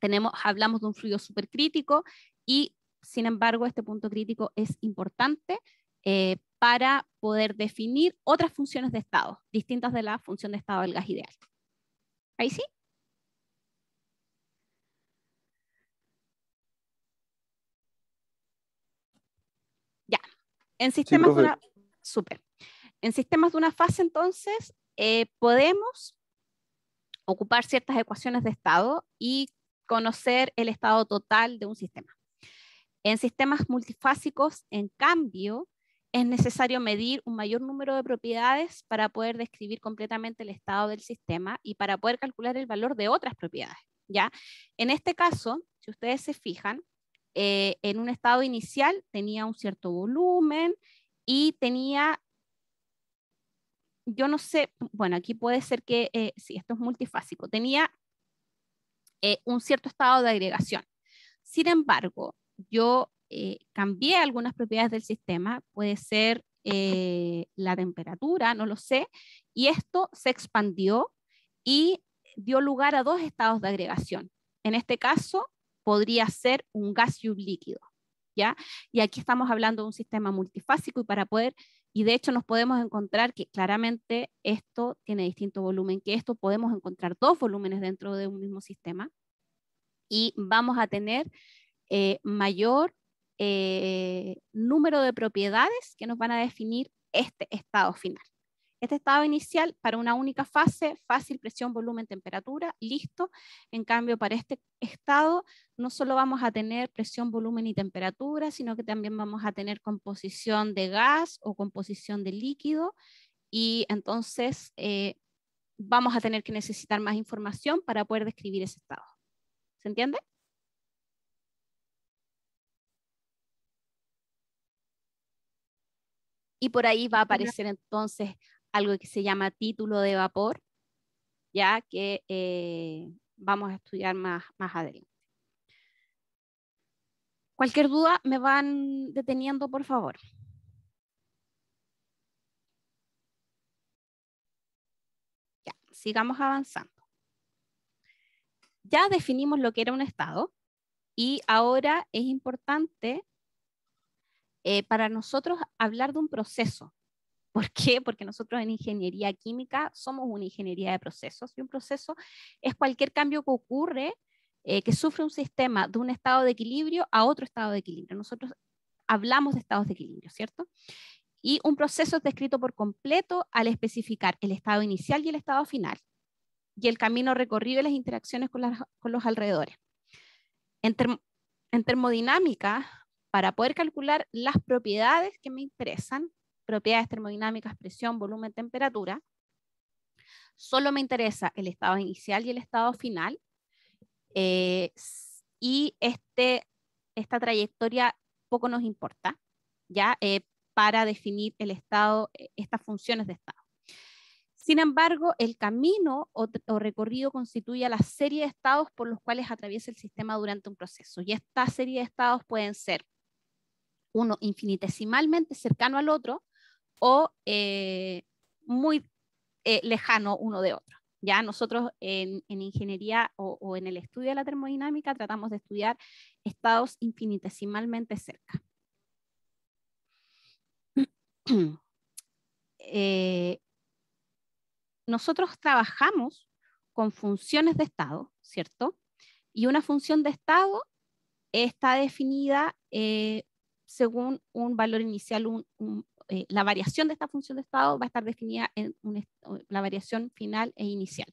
tenemos, hablamos de un fluido supercrítico y sin embargo este punto crítico es importante eh, para poder definir otras funciones de estado, distintas de la función de estado del gas ideal. ¿Ahí sí? En sistemas de una... Super. En sistemas de una fase, entonces, eh, podemos ocupar ciertas ecuaciones de estado y conocer el estado total de un sistema. En sistemas multifásicos, en cambio, es necesario medir un mayor número de propiedades para poder describir completamente el estado del sistema y para poder calcular el valor de otras propiedades. ¿ya? En este caso, si ustedes se fijan, eh, en un estado inicial tenía un cierto volumen y tenía, yo no sé, bueno, aquí puede ser que, eh, sí, esto es multifásico, tenía eh, un cierto estado de agregación. Sin embargo, yo eh, cambié algunas propiedades del sistema, puede ser la temperatura, no lo sé, y esto se expandió y dio lugar a dos estados de agregación. En este caso, podría ser un gas y líquido. ¿ya? Y aquí estamos hablando de un sistema multifásico y para poder, y de hecho nos podemos encontrar que claramente esto tiene distinto volumen que esto, podemos encontrar dos volúmenes dentro de un mismo sistema y vamos a tener eh, mayor eh, número de propiedades que nos van a definir este estado final. Este estado inicial para una única fase, fácil, presión, volumen, temperatura, listo. En cambio, para este estado no solo vamos a tener presión, volumen y temperatura, sino que también vamos a tener composición de gas o composición de líquido. Y entonces eh, vamos a tener que necesitar más información para poder describir ese estado. ¿Se entiende? Y por ahí va a aparecer entonces algo que se llama título de vapor, ya que eh, vamos a estudiar más, adelante. Cualquier duda me van deteniendo, por favor. Ya, sigamos avanzando. Ya definimos lo que era un estado y ahora es importante eh, para nosotros hablar de un proceso. ¿Por qué? Porque nosotros en ingeniería química somos una ingeniería de procesos y un proceso es cualquier cambio que ocurre, eh, que sufre un sistema de un estado de equilibrio a otro estado de equilibrio. Nosotros hablamos de estados de equilibrio, ¿cierto? Y un proceso es descrito por completo al especificar el estado inicial y el estado final y el camino recorrido y las interacciones con, los alrededores. en termodinámica, para poder calcular las propiedades que me interesan, propiedades termodinámicas, presión, volumen, temperatura. Solo me interesa el estado inicial y el estado final. Eh, y este, esta trayectoria poco nos importa, ¿ya? Eh, para definir el estado, eh, estas funciones de estado. Sin embargo, el camino o, o, recorrido constituye la serie de estados por los cuales atraviesa el sistema durante un proceso. Y esta serie de estados pueden ser uno infinitesimalmente cercano al otro o eh, muy eh, lejano uno de otro. Ya nosotros en, ingeniería o, en el estudio de la termodinámica tratamos de estudiar estados infinitesimalmente cerca. Eh, nosotros trabajamos con funciones de estado, ¿cierto? Y una función de estado está definida según un valor inicial, un, eh, la variación de esta función de estado va a estar definida en la variación final e inicial.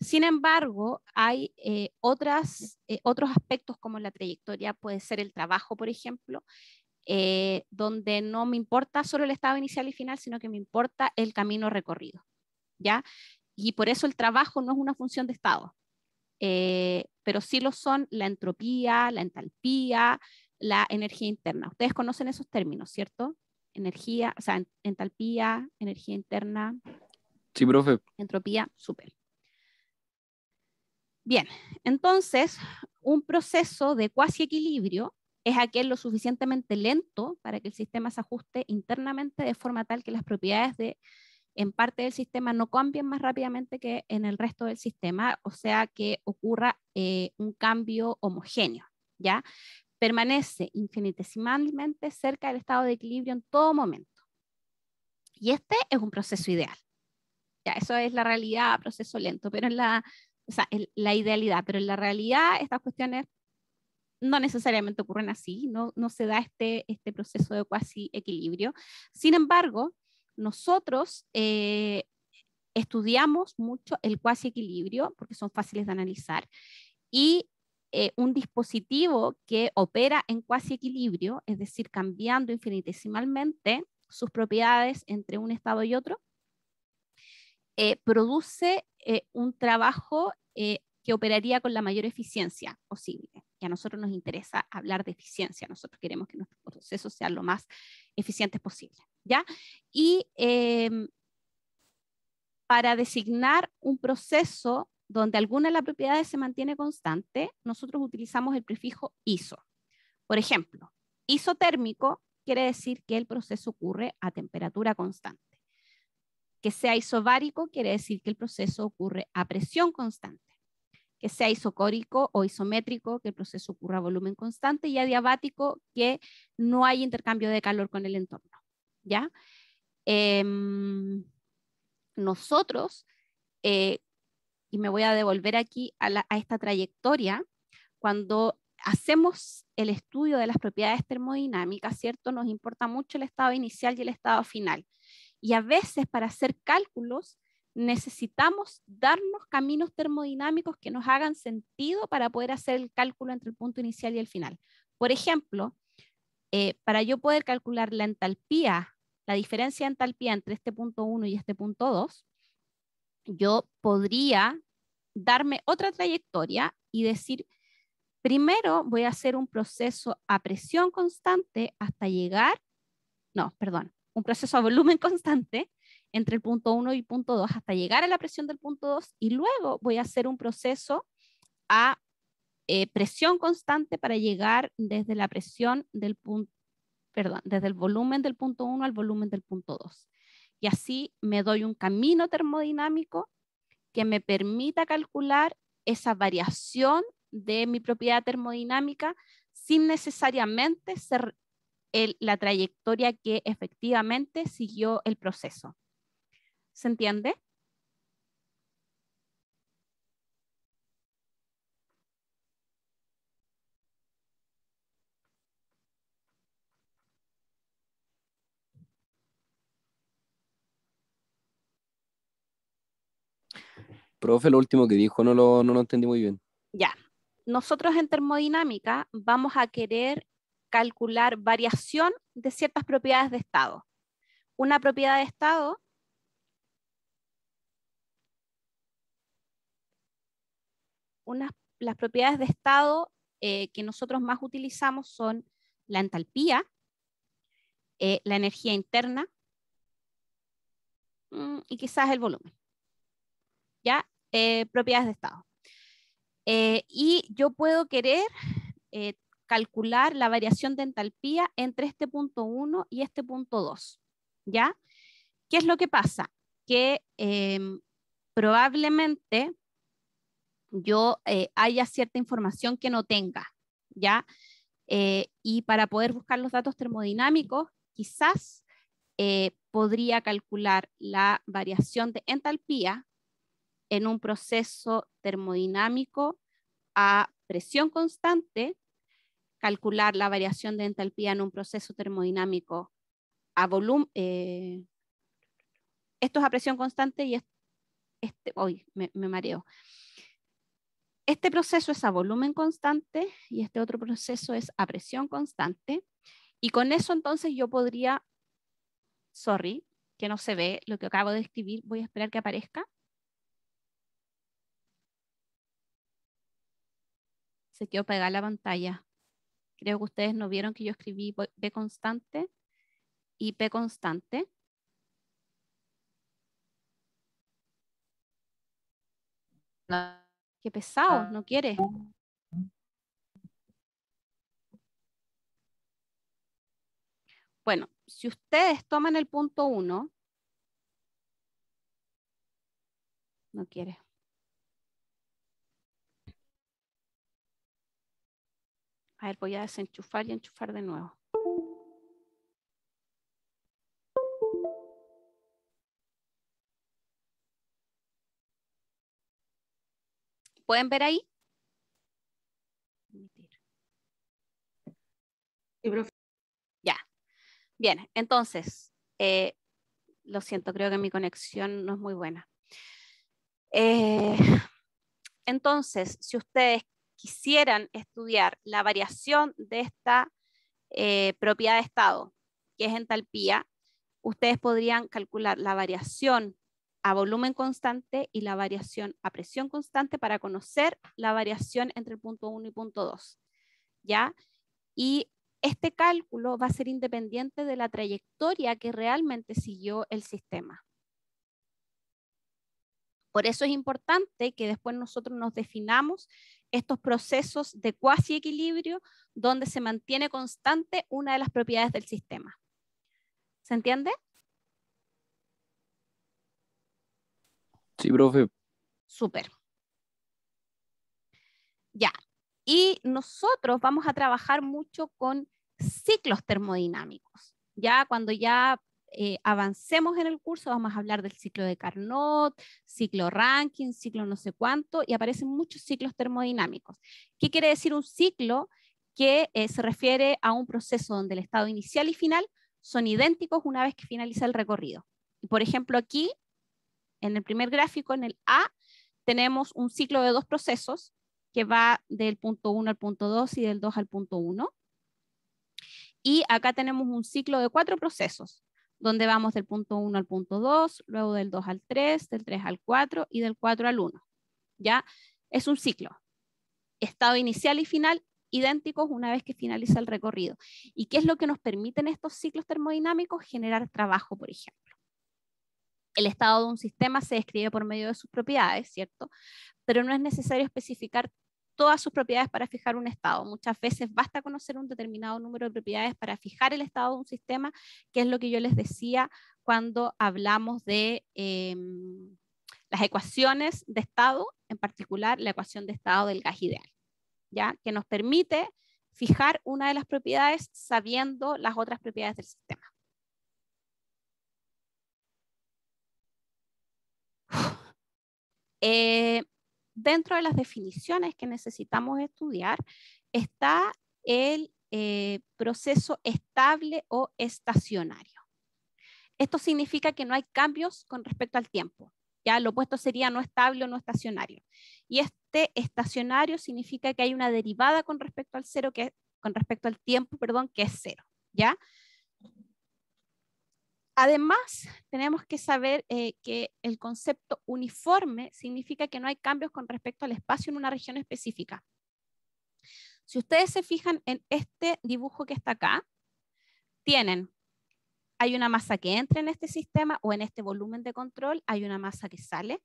Sin embargo, hay eh, eh, otros aspectos como la trayectoria, puede ser el trabajo, por ejemplo, donde no me importa solo el estado inicial y final, sino que me importa el camino recorrido. ¿ya? Y por eso el trabajo no es una función de estado, pero sí lo son la entropía, la entalpía, la energía interna. Ustedes conocen esos términos, ¿cierto? energía, o sea, entalpía, energía interna. Sí, profe. Entropía, súper. Bien, entonces, un proceso de cuasi equilibrio es aquel lo suficientemente lento para que el sistema se ajuste internamente de forma tal que las propiedades de, en parte del sistema no cambien más rápidamente que en el resto del sistema, o sea, que ocurra eh, un cambio homogéneo. ¿Ya? permanece infinitesimalmente cerca del estado de equilibrio en todo momento. Y este es un proceso ideal. Ya, eso es la realidad, proceso lento, pero en la, idealidad, pero en la realidad estas cuestiones no necesariamente ocurren así, no, no se da este, este proceso de cuasi equilibrio. Sin embargo, nosotros eh, estudiamos mucho el cuasi equilibrio porque son fáciles de analizar y eh, un dispositivo que opera en cuasi equilibrio, es decir, cambiando infinitesimalmente sus propiedades entre un estado y otro, eh, produce eh, un trabajo que operaría con la mayor eficiencia posible. Y a nosotros nos interesa hablar de eficiencia, nosotros queremos que nuestros procesos sean lo más eficientes posible. ¿ya? Y em, para designar un proceso donde alguna de las propiedades se mantiene constante, nosotros utilizamos el prefijo iso. Por ejemplo, isotérmico quiere decir que el proceso ocurre a temperatura constante. Que sea isobárico quiere decir que el proceso ocurre a presión constante. Que sea isocórico o isométrico, que el proceso ocurra a volumen constante. Y adiabático, que no hay intercambio de calor con el entorno. ¿Ya? Em, nosotros eh, y me voy a devolver aquí a, esta trayectoria, cuando hacemos el estudio de las propiedades termodinámicas, ¿cierto? Nos importa mucho el estado inicial y el estado final. Y a veces para hacer cálculos necesitamos darnos caminos termodinámicos que nos hagan sentido para poder hacer el cálculo entre el punto inicial y el final. Por ejemplo, eh, para yo poder calcular la entalpía, la diferencia de entalpía entre este punto 1 y este punto 2, yo podría darme otra trayectoria y decir, primero voy a hacer un proceso a presión constante hasta llegar, no, perdón, un proceso a volumen constante entre el punto 1 y punto 2 hasta llegar a la presión del punto 2 y luego voy a hacer un proceso a eh, presión constante para llegar desde la presión del punto, perdón, desde el volumen del punto 1 al volumen del punto 2. Y así me doy un camino termodinámico que me permita calcular esa variación de mi propiedad termodinámica sin necesariamente ser la trayectoria que efectivamente siguió el proceso. ¿Se entiende? Profe, lo último que dijo no lo, no entendí muy bien. Ya. Nosotros en termodinámica vamos a querer calcular variación de ciertas propiedades de estado. Una propiedad de estado las propiedades de estado eh, que nosotros más utilizamos son la entalpía, eh, la energía interna mm, y quizás el volumen. ¿Ya? Eh, propiedades de Estado. Eh, y yo puedo querer eh, calcular la variación de entalpía entre este punto 1 y este punto 2. ¿Ya? ¿Qué es lo que pasa? Que em, probablemente yo haya cierta información que no tenga, ¿ya? y para poder buscar los datos termodinámicos, quizás podría calcular la variación de entalpía en un proceso termodinámico a presión constante, calcular la variación de entalpía en un proceso termodinámico a volumen. Eh, esto es a presión constante y este, hoy me, me mareo. Este proceso es a volumen constante y este otro proceso es a presión constante. Y con eso entonces yo podría, sorry, que no se ve lo que acabo de escribir, voy a esperar que aparezca. se quedó pegada la pantalla. Creo que ustedes no vieron que yo escribí B constante y P constante. Qué pesado, no quiere. Bueno, si ustedes toman el punto uno. no quiere. A ver, voy a desenchufar y enchufar de nuevo. ¿Pueden ver ahí? Ya. Bien, entonces, eh, lo siento, creo que mi conexión no es muy buena. Eh, entonces, si ustedes quisieran estudiar la variación de esta eh, propiedad de estado, que es entalpía, ustedes podrían calcular la variación a volumen constante y la variación a presión constante para conocer la variación entre el punto 1 y punto 2. ¿Ya? Y este cálculo va a ser independiente de la trayectoria que realmente siguió el sistema. Por eso es importante que después nosotros nos definamos estos procesos de cuasi equilibrio donde se mantiene constante una de las propiedades del sistema. ¿Se entiende? Sí, profe. Súper. Ya. Y nosotros vamos a trabajar mucho con ciclos termodinámicos. Ya cuando ya eh, avancemos en el curso, vamos a hablar del ciclo de Carnot, ciclo ranking, ciclo no sé cuánto, y aparecen muchos ciclos termodinámicos. ¿Qué quiere decir un ciclo? Que eh, se refiere a un proceso donde el estado inicial y final son idénticos una vez que finaliza el recorrido. Por ejemplo, aquí, en el primer gráfico, en el A, tenemos un ciclo de dos procesos que va del punto 1 al punto 2 y del 2 al punto 1. Y acá tenemos un ciclo de cuatro procesos, donde vamos del punto 1 al punto 2, luego del 2 al 3, del 3 al 4 y del 4 al 1. ¿Ya? Es un ciclo. Estado inicial y final idénticos una vez que finaliza el recorrido. ¿Y qué es lo que nos permiten estos ciclos termodinámicos? Generar trabajo, por ejemplo. El estado de un sistema se describe por medio de sus propiedades, ¿cierto? Pero no es necesario especificar todas sus propiedades para fijar un estado. Muchas veces basta conocer un determinado número de propiedades para fijar el estado de un sistema, que es lo que yo les decía cuando hablamos de em, las ecuaciones de estado, en particular la ecuación de estado del gas ideal, ¿ya? que nos permite fijar una de las propiedades sabiendo las otras propiedades del sistema. Eh, dentro de las definiciones que necesitamos estudiar está el eh, proceso estable o estacionario. Esto significa que no hay cambios con respecto al tiempo. Ya lo opuesto sería no estable o no estacionario. Y este estacionario significa que hay una derivada con respecto al cero, que con respecto al tiempo, perdón, que es cero. ¿Ya? Además, tenemos que saber eh, que el concepto uniforme significa que no hay cambios con respecto al espacio en una región específica. Si ustedes se fijan en este dibujo que está acá, tienen, hay una masa que entra en este sistema o en este volumen de control, hay una masa que sale,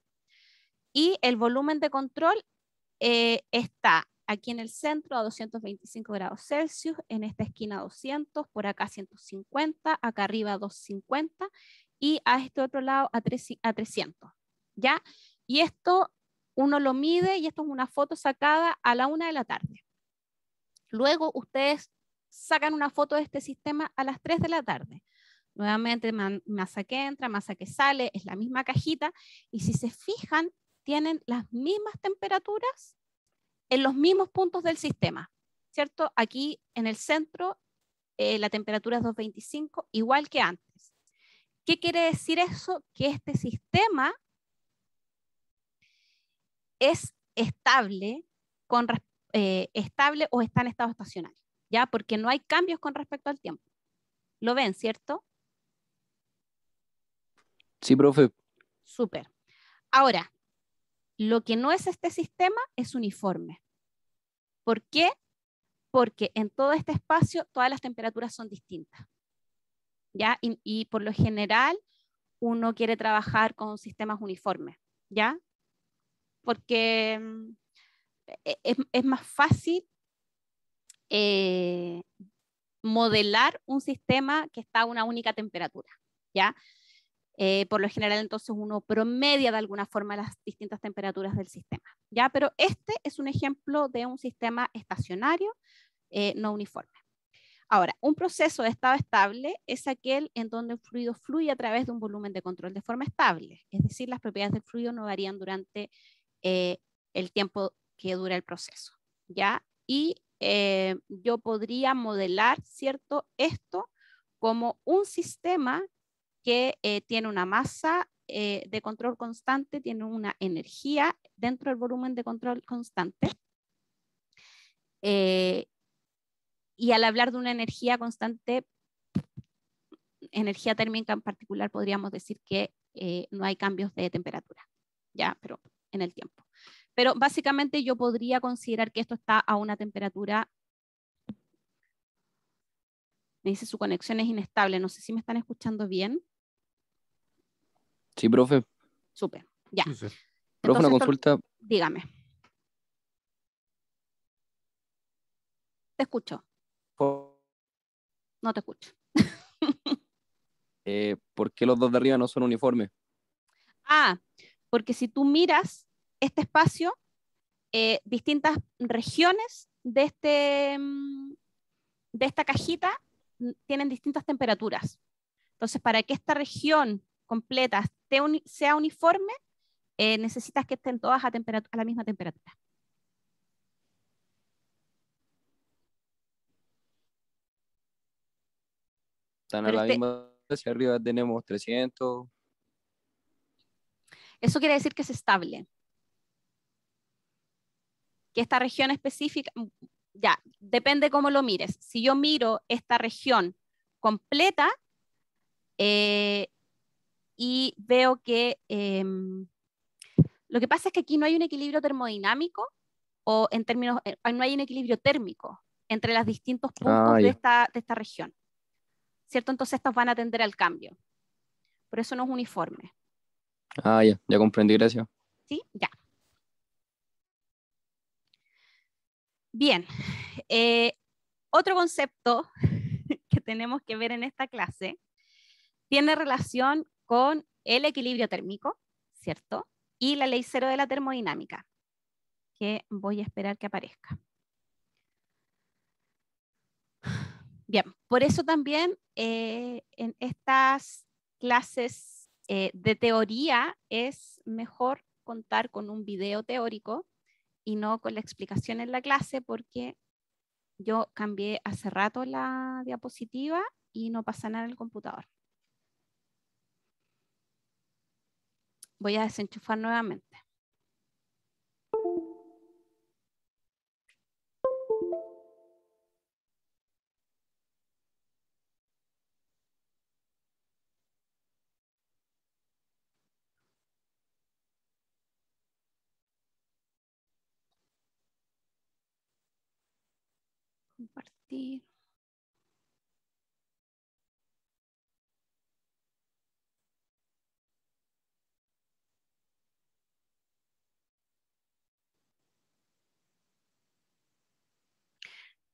y el volumen de control eh, está aquí en el centro a 225 grados Celsius, en esta esquina 200, por acá 150, acá arriba 250 y a este otro lado a, a 300. ¿ya? Y esto uno lo mide y esto es una foto sacada a la una de la tarde. Luego ustedes sacan una foto de este sistema a las 3 de la tarde. Nuevamente, masa que entra, masa que sale, es la misma cajita. Y si se fijan, tienen las mismas temperaturas en los mismos puntos del sistema, ¿cierto? Aquí en el centro eh, la temperatura es 225, igual que antes. ¿Qué quiere decir eso? Que este sistema es estable, eh, estable o está en estado estacionario, ¿ya? Porque no hay cambios con respecto al tiempo. ¿Lo ven, cierto? Sí, profe. Súper. Ahora, lo que no es este sistema es uniforme. ¿Por qué? Porque en todo este espacio todas las temperaturas son distintas. ¿Ya? Y, por lo general uno quiere trabajar con sistemas uniformes, ¿ya? Porque eh, es, más fácil eh, modelar un sistema que está a una única temperatura, ¿ya? Eh, por lo general, entonces uno promedia de alguna forma las distintas temperaturas del sistema. ¿ya? Pero este es un ejemplo de un sistema estacionario, eh, no uniforme. Ahora, un proceso de estado estable es aquel en donde el fluido fluye a través de un volumen de control de forma estable, es decir, las propiedades del fluido no varían durante eh, el tiempo que dura el proceso. ¿ya? Y yo podría modelar ¿cierto? esto como un sistema que eh, tiene una masa eh, de control constante, tiene una energía dentro del volumen de control constante. Eh, y al hablar de una energía constante, energía térmica en particular, podríamos decir que no hay cambios de temperatura, ya, pero en el tiempo. Pero básicamente yo podría considerar que esto está a una temperatura dice su conexión es inestable. No sé si me están escuchando bien. Sí, profe. Súper, ya. profe, una consulta. dígame. Te escucho. No te escucho. Eh, ¿Por qué los dos de arriba no son uniformes? Ah, porque si tú miras este espacio, eh, distintas regiones de, este, mm, de esta cajita tienen distintas temperaturas. Entonces, para que esta región completa sea uniforme, eh, necesitas que estén todas a, la misma temperatura. Están a la este misma, hacia arriba tenemos 300. Eso quiere decir que es estable. Que esta región específica, ya, depende cómo lo mires. Si yo miro esta región completa eh, y veo que em, lo que pasa es que aquí no hay un equilibrio termodinámico o en términos, eh, ah, no hay un equilibrio térmico entre los distintos ah, puntos de esta, región. ¿Cierto? Entonces estos van a tender al cambio. Por eso no es uniforme. Ah, ya, ya comprendí, gracias. Sí, ya. Bien, eh, otro concepto que tenemos que ver en esta clase tiene relación con el equilibrio térmico, ¿cierto? Y la ley cero de la termodinámica, que voy a esperar que aparezca. Bien, por eso también eh, en estas clases eh, de teoría es mejor contar con un video teórico y no con la explicación en la clase porque yo cambié hace rato la diapositiva y no pasa nada en el computador. Voy a desenchufar nuevamente.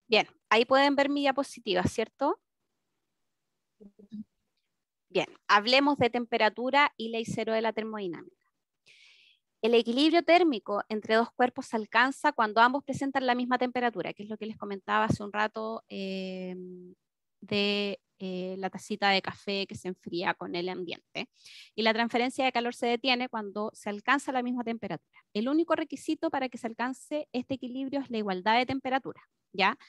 Bien, ahí pueden ver mi diapositiva, ¿cierto? Bien, hablemos de temperatura y ley cero de la termodinámica. El equilibrio térmico entre dos cuerpos se alcanza cuando ambos presentan la misma temperatura, que es lo que les comentaba hace un rato em, de eh, la tacita de café que se enfría con el ambiente. Y la transferencia de calor se detiene cuando se alcanza la misma temperatura. El único requisito para que se alcance este equilibrio es la igualdad de temperatura. ¿ya?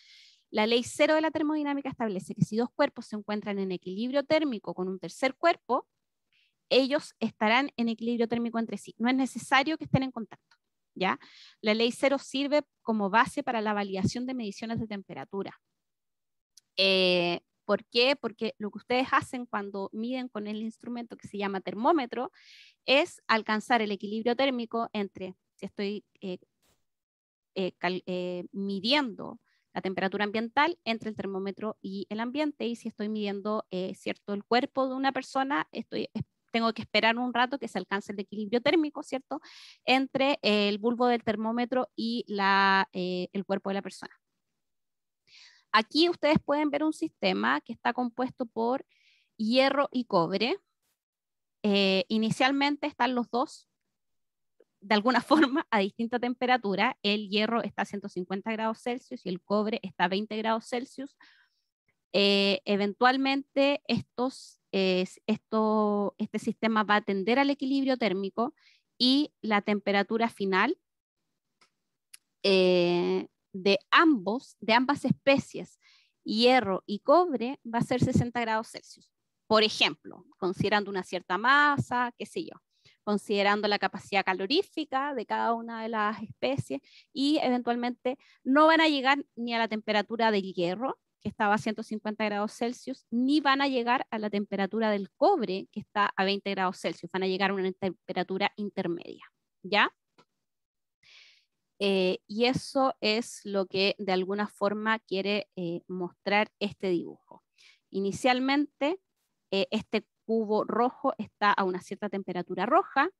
La ley cero de la termodinámica establece que si dos cuerpos se encuentran en equilibrio térmico con un tercer cuerpo, ellos estarán en equilibrio térmico entre sí. No es necesario que estén en contacto. ¿ya? La ley cero sirve como base para la validación de mediciones de temperatura. Eh, ¿Por qué? Porque lo que ustedes hacen cuando miden con el instrumento que se llama termómetro es alcanzar el equilibrio térmico entre, si estoy eh, eh, midiendo la temperatura ambiental, entre el termómetro y el ambiente, y si estoy midiendo cierto el cuerpo de una persona, estoy tengo que esperar un rato que se alcance el equilibrio térmico, ¿cierto?, entre el bulbo del termómetro y la, eh, el cuerpo de la persona. Aquí ustedes pueden ver un sistema que está compuesto por hierro y cobre. Eh, inicialmente están los dos de alguna forma a distinta temperatura. El hierro está a 150 grados Celsius y el cobre está a 20 grados Celsius. Eh, eventualmente estos es esto, este sistema va a atender al equilibrio térmico y la temperatura final eh, de ambos, de ambas especies, hierro y cobre, va a ser 60 grados Celsius. Por ejemplo, considerando una cierta masa, qué sé yo, considerando la capacidad calorífica de cada una de las especies y eventualmente no van a llegar ni a la temperatura del hierro que estaba a 150 grados Celsius, ni van a llegar a la temperatura del cobre, que está a 20 grados Celsius, van a llegar a una temperatura intermedia, ¿ya? Eh, y eso es lo que de alguna forma quiere eh, mostrar este dibujo. Inicialmente, eh, este cubo rojo está a una cierta temperatura roja,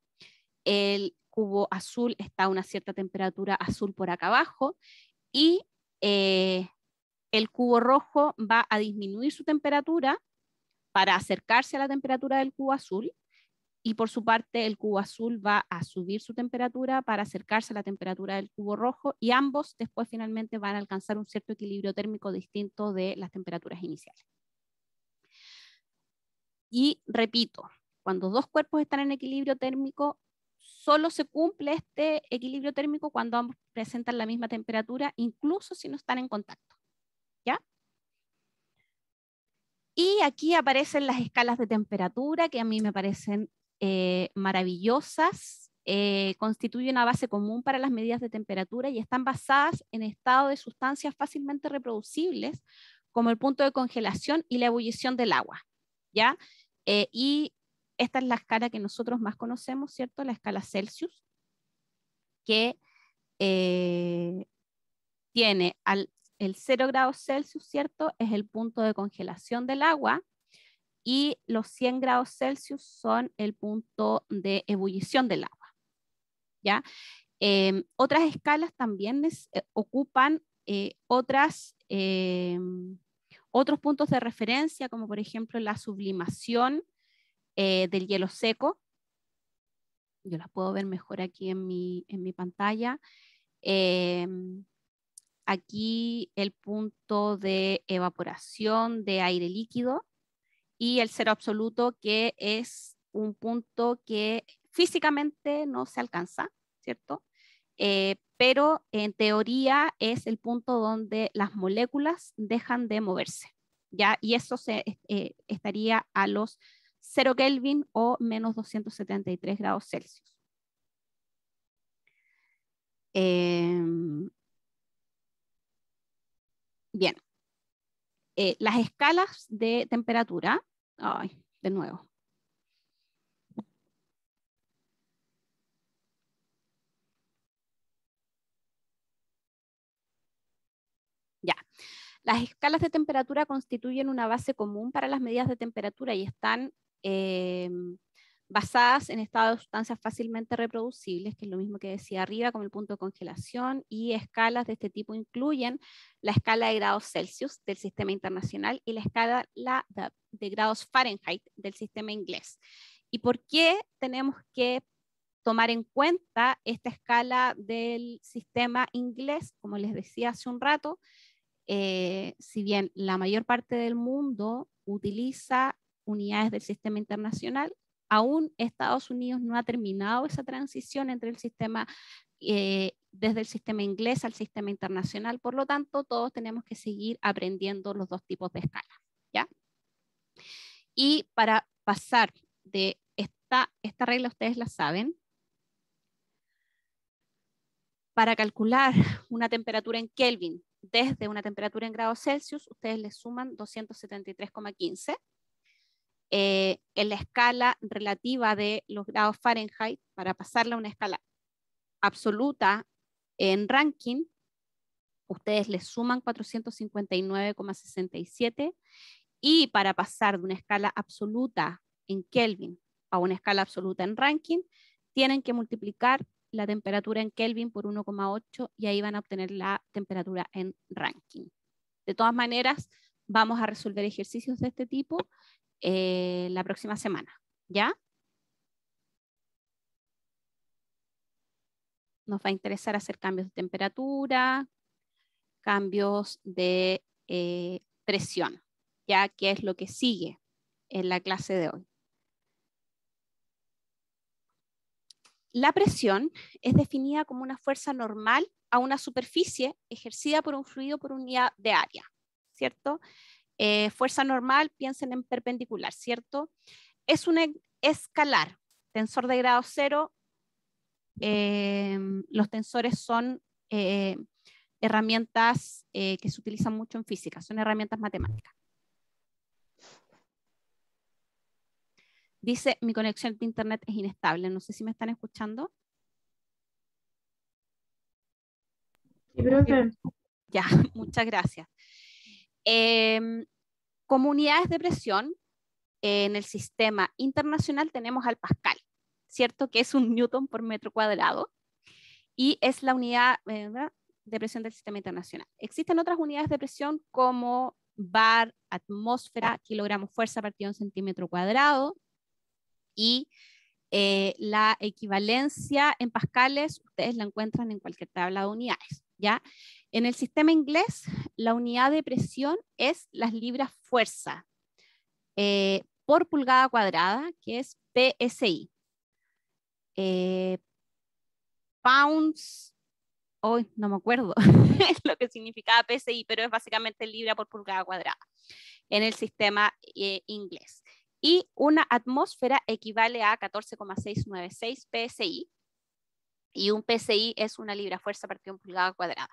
el cubo azul está a una cierta temperatura azul por acá abajo y el cubo rojo va a disminuir su temperatura para acercarse a la temperatura del cubo azul y por su parte el cubo azul va a subir su temperatura para acercarse a la temperatura del cubo rojo y ambos después finalmente van a alcanzar un cierto equilibrio térmico distinto de las temperaturas iniciales. Y repito, cuando dos cuerpos están en equilibrio térmico, solo se cumple este equilibrio térmico cuando ambos presentan la misma temperatura, incluso si no están en contacto. Y aquí aparecen las escalas de temperatura que a mí me parecen eh, maravillosas. constituyen eh, constituye una base común para las medidas de temperatura y están basadas en estado de sustancias fácilmente reproducibles, como el punto de congelación y la ebullición del agua. ¿ya? Eh, y esta es la escala que nosotros más conocemos, ¿cierto? La escala Celsius, que tiene al el 0 grados Celsius, ¿cierto? Es el punto de congelación del agua y los 100 grados Celsius son el punto de ebullición del agua. ¿Ya? Em, otras escalas también eh, ocupan eh, em, otros puntos de referencia, como por ejemplo la sublimación eh, del hielo seco. Yo las puedo ver mejor aquí en mi, en mi pantalla. Em, aquí el punto de evaporación de aire líquido y el cero absoluto, que es un punto que físicamente no se alcanza, ¿cierto? Eh, pero en teoría es el punto donde las moléculas dejan de moverse, ¿ya? Y eso se, eh, estaría a los 0 Kelvin o menos 273 grados Celsius. Eh, Bien. Eh, las escalas de temperatura. Ay, de nuevo. Ya. Las escalas de temperatura constituyen una base común para las medidas de temperatura y están em, basadas en estado de sustancias fácilmente reproducibles, que es lo mismo que decía arriba, como el punto de congelación, y escalas de este tipo incluyen la escala de grados Celsius del sistema internacional y la escala de, grados Fahrenheit del sistema inglés. ¿Y por qué tenemos que tomar en cuenta esta escala del sistema inglés? Como les decía hace un rato, eh, si bien la mayor parte del mundo utiliza unidades del sistema internacional, aún Estados Unidos no ha terminado esa transición entre el sistema, eh, desde el sistema inglés al sistema internacional. Por lo tanto, todos tenemos que seguir aprendiendo los dos tipos de escalas. Y para pasar de esta, esta regla, ustedes la saben, para calcular una temperatura en Kelvin desde una temperatura en grados Celsius, ustedes le suman 273,15 eh, en la escala relativa de los grados Fahrenheit para pasarla a una escala absoluta en ranking, ustedes le suman 459,67 y para pasar de una escala absoluta en Kelvin a una escala absoluta en ranking, tienen que multiplicar la temperatura en Kelvin por 1,8 y ahí van a obtener la temperatura en ranking. De todas maneras, vamos a resolver ejercicios de este tipo eh, la próxima semana. ¿Ya? Nos va a interesar hacer cambios de temperatura, cambios de eh, presión, ya que es lo que sigue en la clase de hoy. La presión es definida como una fuerza normal a una superficie ejercida por un fluido por unidad de área, ¿cierto? Eh, fuerza normal, piensen en perpendicular, ¿cierto? Es un e-, escalar, tensor de grado cero. Em, los tensores son eh, herramientas eh, que se utilizan mucho en física, son herramientas matemáticas. Dice, mi conexión de internet es inestable. No sé si me están escuchando. Sí, Ya, muchas gracias. Eh, comunidades de presión, en el sistema internacional tenemos al Pascal, ¿cierto? Que es un Newton por metro cuadrado y es la unidad eh, de presión del sistema internacional. Existen otras unidades de presión como bar, atmósfera, kilogramos fuerza partido un centímetro cuadrado y eh, la equivalencia en pascales ustedes la encuentran en cualquier tabla de unidades. ¿ya? En el sistema inglés, la unidad de presión es las libras fuerza eh, por pulgada cuadrada, que es PSI. Eh, pounds, hoy no me acuerdo lo que significaba PSI, pero es básicamente libra por pulgada cuadrada en el sistema eh, inglés. Y una atmósfera equivale a 14,696 PSI, y un PSI es una libra fuerza partido un pulgada cuadrada.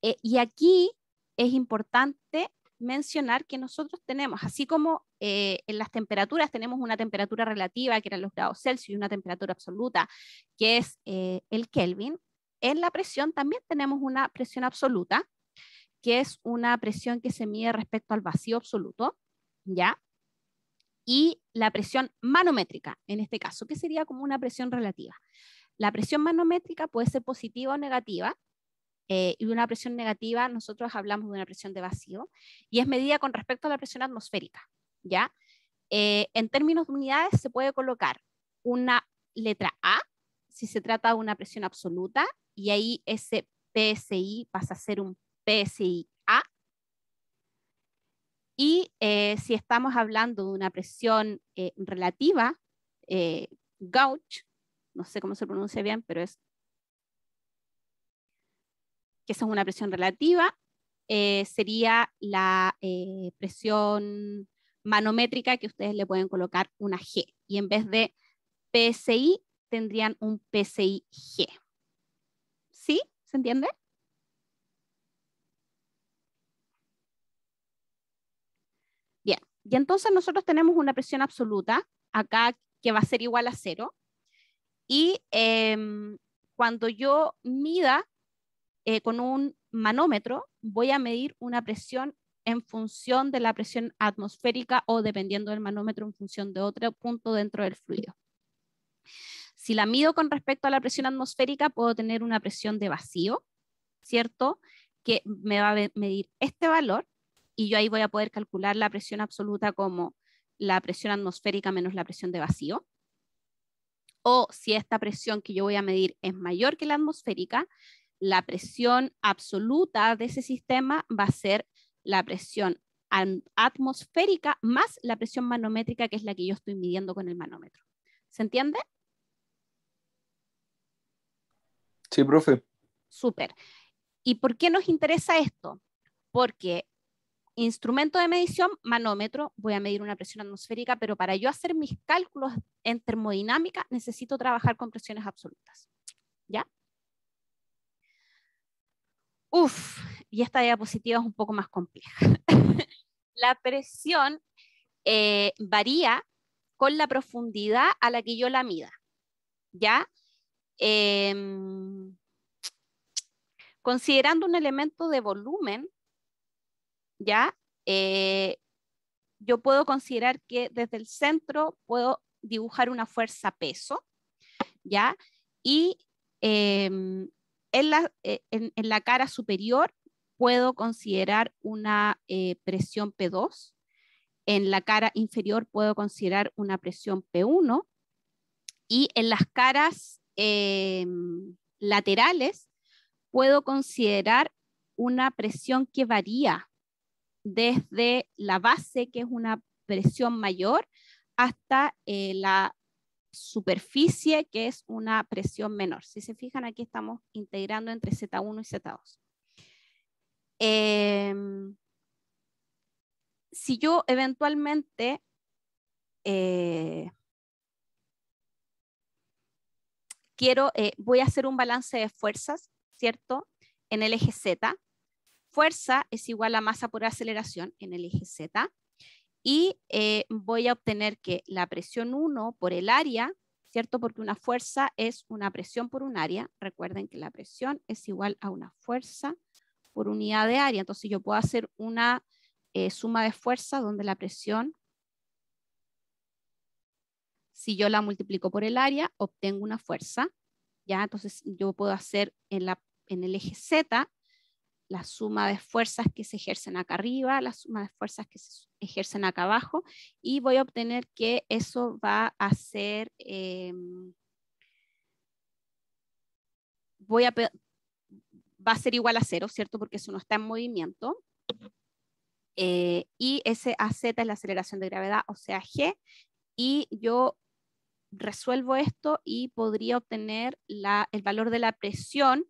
Eh, y aquí es importante mencionar que nosotros tenemos, así como eh, en las temperaturas tenemos una temperatura relativa, que eran los grados Celsius, y una temperatura absoluta, que es eh, el Kelvin, en la presión también tenemos una presión absoluta, que es una presión que se mide respecto al vacío absoluto, ¿ya? Y la presión manométrica, en este caso, que sería como una presión relativa. La presión manométrica puede ser positiva o negativa, eh, y una presión negativa, nosotros hablamos de una presión de vacío, y es medida con respecto a la presión atmosférica, ¿ya? Eh, en términos de unidades se puede colocar una letra A, si se trata de una presión absoluta, y ahí ese PSI pasa a ser un PSI A. Y eh, si estamos hablando de una presión relativa, Gauch, no sé cómo se pronuncia bien, pero es que esa es una presión relativa, eh, sería la eh, presión manométrica que ustedes le pueden colocar una G. Y en vez de PSI, tendrían un PSI-G. ¿Sí? ¿Se entiende? Bien, y entonces nosotros tenemos una presión absoluta acá que va a ser igual a cero. Y em, cuando yo mida eh, con un manómetro, voy a medir una presión en función de la presión atmosférica o dependiendo del manómetro en función de otro punto dentro del fluido. Si la mido con respecto a la presión atmosférica, puedo tener una presión de vacío, ¿cierto? Que me va a medir este valor y yo ahí voy a poder calcular la presión absoluta como la presión atmosférica menos la presión de vacío o si esta presión que yo voy a medir es mayor que la atmosférica, la presión absoluta de ese sistema va a ser la presión atmosférica más la presión manométrica, que es la que yo estoy midiendo con el manómetro. ¿Se entiende? Sí, profe. Súper. ¿Y por qué nos interesa esto? Porque instrumento de medición, manómetro, voy a medir una presión atmosférica, pero para yo hacer mis cálculos en termodinámica necesito trabajar con presiones absolutas. ¿Ya? Uf, y esta diapositiva es un poco más compleja. la presión eh, varía con la profundidad a la que yo la mida. ¿Ya? Em, considerando un elemento de volumen, ¿ya? Eh, yo puedo considerar que desde el centro puedo dibujar una fuerza peso, ¿ya? Y em, eh, en, la, cara superior puedo considerar una eh, presión P2, en la cara inferior puedo considerar una presión P1 y en las caras em, laterales puedo considerar una presión que varía desde la base, que es una presión mayor, hasta eh, la superficie, que es una presión menor. Si se fijan, aquí estamos integrando entre Z1 y Z2. Em, si yo eventualmente eh, quiero, eh, voy a hacer un balance de fuerzas, ¿cierto? En el eje Z, fuerza es igual a masa por aceleración en el eje Z y eh, voy a obtener que la presión 1 por el área, ¿cierto? Porque una fuerza es una presión por un área. Recuerden que la presión es igual a una fuerza por unidad de área. Entonces yo puedo hacer una eh, suma de fuerza donde la presión, si yo la multiplico por el área, obtengo una fuerza. ¿ya? Entonces yo puedo hacer en, la, en el eje Z la suma de fuerzas que se ejercen acá arriba, la suma de fuerzas que se ejercen acá abajo, y voy a obtener que eso va a ser, em, voy a, va a ser igual a cero, ¿cierto? Porque eso no está en movimiento. Eh, y ese AZ es la aceleración de gravedad, o sea, G, y yo resuelvo esto y podría obtener la, el valor de la presión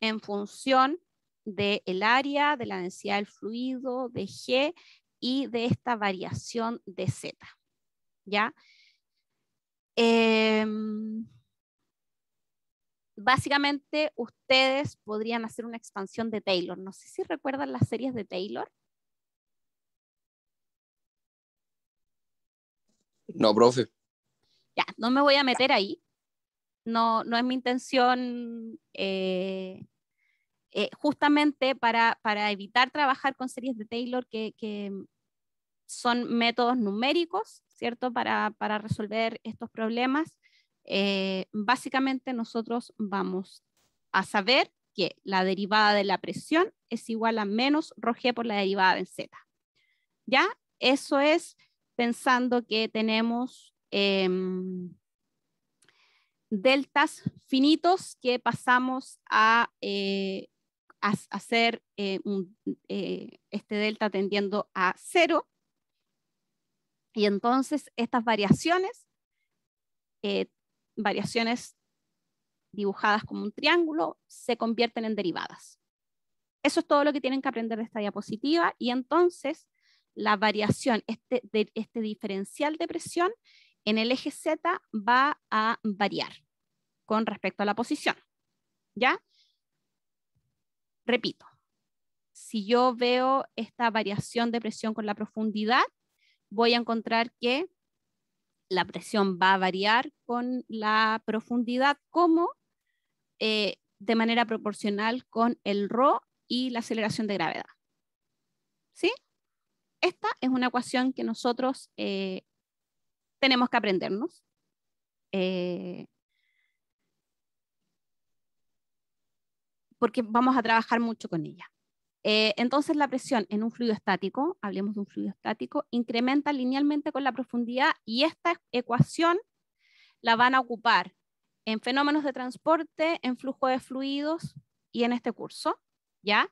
en función del el área, de la densidad del fluido, de G y de esta variación de Z. ¿Ya? Em, básicamente, ustedes podrían hacer una expansión de Taylor. No sé si recuerdan las series de Taylor. No, profe. Ya, no me voy a meter ahí. No, no es mi intención eh, eh, justamente para, evitar trabajar con series de Taylor que, son métodos numéricos, ¿cierto? Para, resolver estos problemas, eh, básicamente nosotros vamos a saber que la derivada de la presión es igual a menos roje por la derivada en z. ¿Ya? Eso es pensando que tenemos em, deltas finitos que pasamos a eh, hacer eh, eh, este delta tendiendo a cero. Y entonces estas variaciones, eh, variaciones dibujadas como un triángulo, se convierten en derivadas. Eso es todo lo que tienen que aprender de esta diapositiva y entonces la variación, este, este diferencial de presión en el eje Z va a variar con respecto a la posición. ¿Ya? Repito, si yo veo esta variación de presión con la profundidad, voy a encontrar que la presión va a variar con la profundidad como eh, de manera proporcional con el ρ y la aceleración de gravedad. ¿Sí? Esta es una ecuación que nosotros eh, tenemos que aprendernos. Eh, porque vamos a trabajar mucho con ella. Eh, entonces la presión en un fluido estático, hablemos de un fluido estático, incrementa linealmente con la profundidad y esta e-, ecuación la van a ocupar en fenómenos de transporte, en flujo de fluidos y en este curso, ¿ya?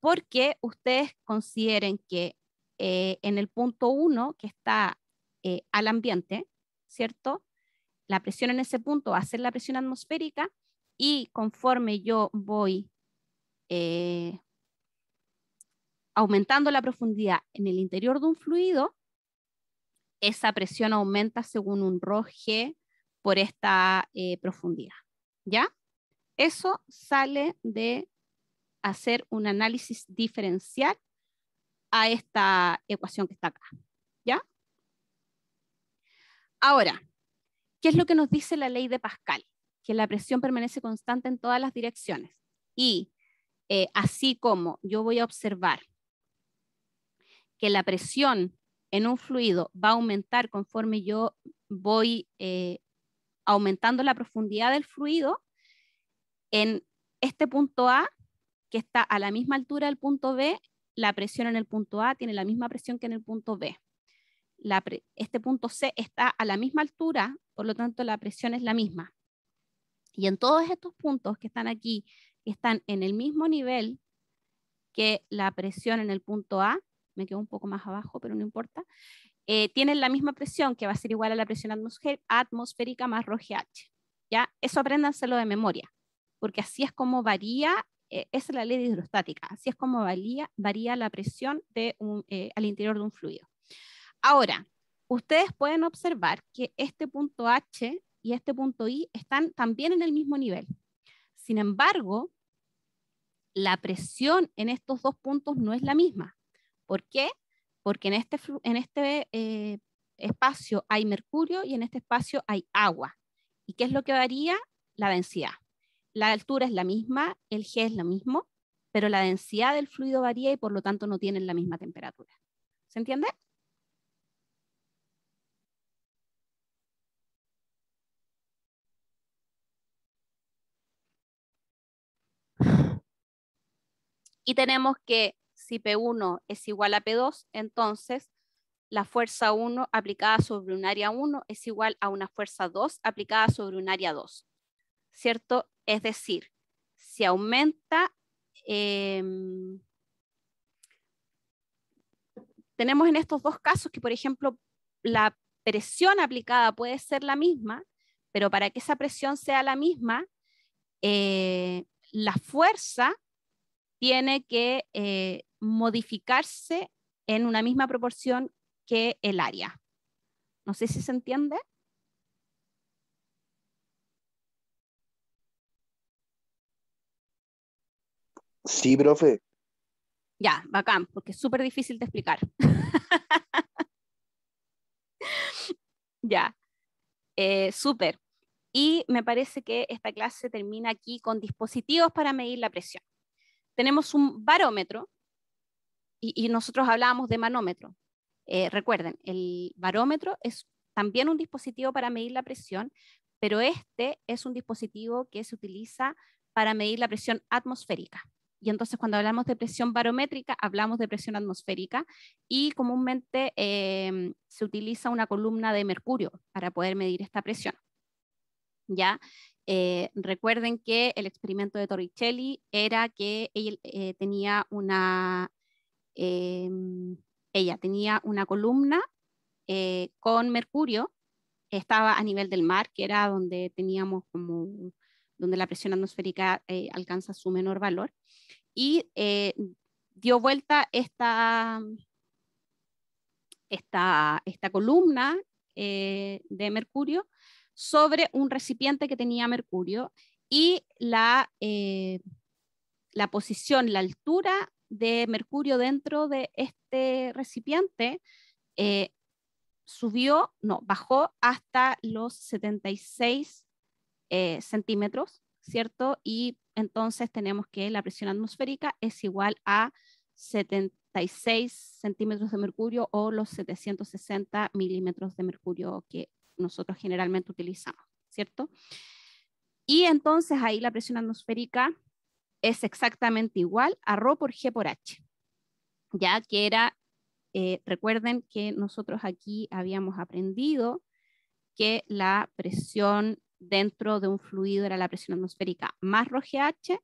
Porque ustedes consideren que eh, en el punto 1, que está eh, al ambiente, ¿cierto? La presión en ese punto va a ser la presión atmosférica y conforme yo voy eh, aumentando la profundidad en el interior de un fluido, esa presión aumenta según un rho por esta eh, profundidad. ¿Ya? Eso sale de hacer un análisis diferencial a esta ecuación que está acá. ¿Ya? Ahora, ¿qué es lo que nos dice la ley de Pascal? que la presión permanece constante en todas las direcciones. Y eh, así como yo voy a observar que la presión en un fluido va a aumentar conforme yo voy eh, aumentando la profundidad del fluido, en este punto A, que está a la misma altura del punto B, la presión en el punto A tiene la misma presión que en el punto B. este punto C está a la misma altura, por lo tanto la presión es la misma. Y en todos estos puntos que están aquí, están en el mismo nivel que la presión en el punto A, me quedo un poco más abajo, pero no importa, eh, tienen la misma presión que va a ser igual a la presión atmosférica más roja H ¿ya? Eso apréndanselo de memoria, porque así es como varía, eh, esa es la ley hidrostática, así es como varía, varía la presión de eh, al interior de un fluido. Ahora, ustedes pueden observar que este punto H y este punto I están también en el mismo nivel. Sin embargo, la presión en estos dos puntos no es la misma. ¿Por qué? Porque en este, en este eh, espacio hay mercurio y en este espacio hay agua. ¿Y qué es lo que varía? La densidad. La altura es la misma, el G es lo mismo, pero la densidad del fluido varía y por lo tanto no tienen la misma temperatura. ¿Se entiende? tenemos que si P1 es igual a P2, entonces la fuerza 1 aplicada sobre un área 1 es igual a una fuerza 2 aplicada sobre un área 2, ¿cierto? Es decir, si aumenta... Em, tenemos en estos dos casos que, por ejemplo, la presión aplicada puede ser la misma, pero para que esa presión sea la misma, eh, la fuerza tiene que eh, modificarse en una misma proporción que el área. No sé si se entiende. Sí, profe. Ya, bacán, porque es súper difícil de explicar. ya, eh, súper. Y me parece que esta clase termina aquí con dispositivos para medir la presión tenemos un barómetro y, nosotros hablábamos de manómetro. Eh, recuerden, el barómetro es también un dispositivo para medir la presión, pero este es un dispositivo que se utiliza para medir la presión atmosférica. Y entonces cuando hablamos de presión barométrica, hablamos de presión atmosférica y comúnmente em, se utiliza una columna de mercurio para poder medir esta presión. ¿Ya? Eh, recuerden que el experimento de Torricelli era que ella, eh, tenía una, eh, ella tenía una columna con mercurio, estaba a nivel del mar, que era donde teníamos donde la presión atmosférica alcanza su menor valor, y dio vuelta esta, esta columna de mercurio sobre un recipiente que tenía mercurio y la, eh, la posición, la altura de mercurio dentro de este recipiente eh, subió, no, bajó hasta los 76 eh, centímetros, ¿cierto? Y entonces tenemos que la presión atmosférica es igual a 76 centímetros de mercurio o los 760 milímetros de mercurio que nosotros generalmente utilizamos, ¿cierto? Y entonces ahí la presión atmosférica es exactamente igual a Rho por G por H, ya que era, eh, recuerden que nosotros aquí habíamos aprendido que la presión dentro de un fluido era la presión atmosférica más Rho GH,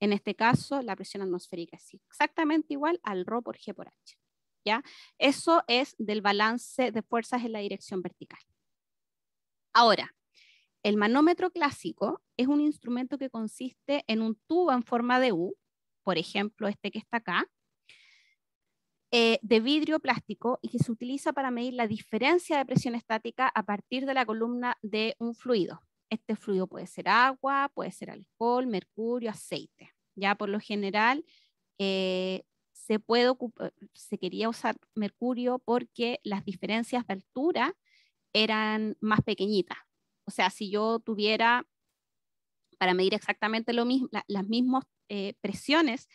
en este caso la presión atmosférica es exactamente igual al Rho por G por H. ¿ya? Eso es del balance de fuerzas en la dirección vertical. Ahora, el manómetro clásico es un instrumento que consiste en un tubo en forma de U, por ejemplo este que está acá, eh, de vidrio plástico y que se utiliza para medir la diferencia de presión estática a partir de la columna de un fluido. Este fluido puede ser agua, puede ser alcohol, mercurio, aceite. Ya por lo general eh, puede se quería usar mercurio porque las diferencias de altura eran más pequeñitas. O sea, si yo tuviera, para medir exactamente lo mismo, las mismas eh, presiones,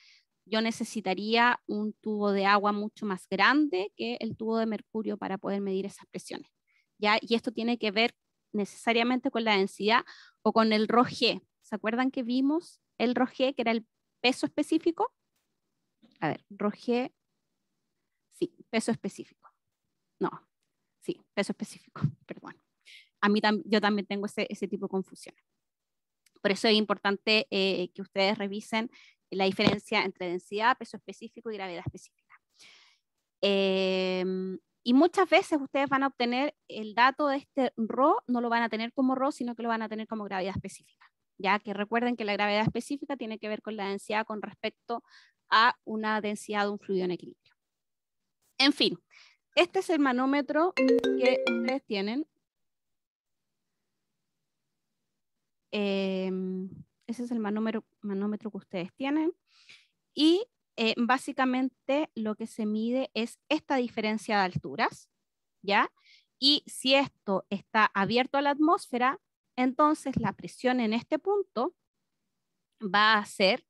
yo necesitaría un tubo de agua mucho más grande que el tubo de mercurio para poder medir esas presiones. ¿ya? Y esto tiene que ver necesariamente con la densidad o con el roje. ¿Se acuerdan que vimos el roje, que era el peso específico? A ver, roje, sí, peso específico. No, Sí, peso específico, perdón. A mí yo también tengo ese, tipo de confusiones. Por eso es importante eh, que ustedes revisen la diferencia entre densidad, peso específico y gravedad específica. Em, y muchas veces ustedes van a obtener el dato de este RO, no lo van a tener como ρ, sino que lo van a tener como gravedad específica. Ya que recuerden que la gravedad específica tiene que ver con la densidad con respecto a una densidad de un fluido en equilibrio. En fin, este es el manómetro que ustedes tienen. Em, ese es el manómetro, que ustedes tienen. Y eh, básicamente lo que se mide es esta diferencia de alturas, ¿ya? Y si esto está abierto a la atmósfera, entonces la presión en este punto va a ser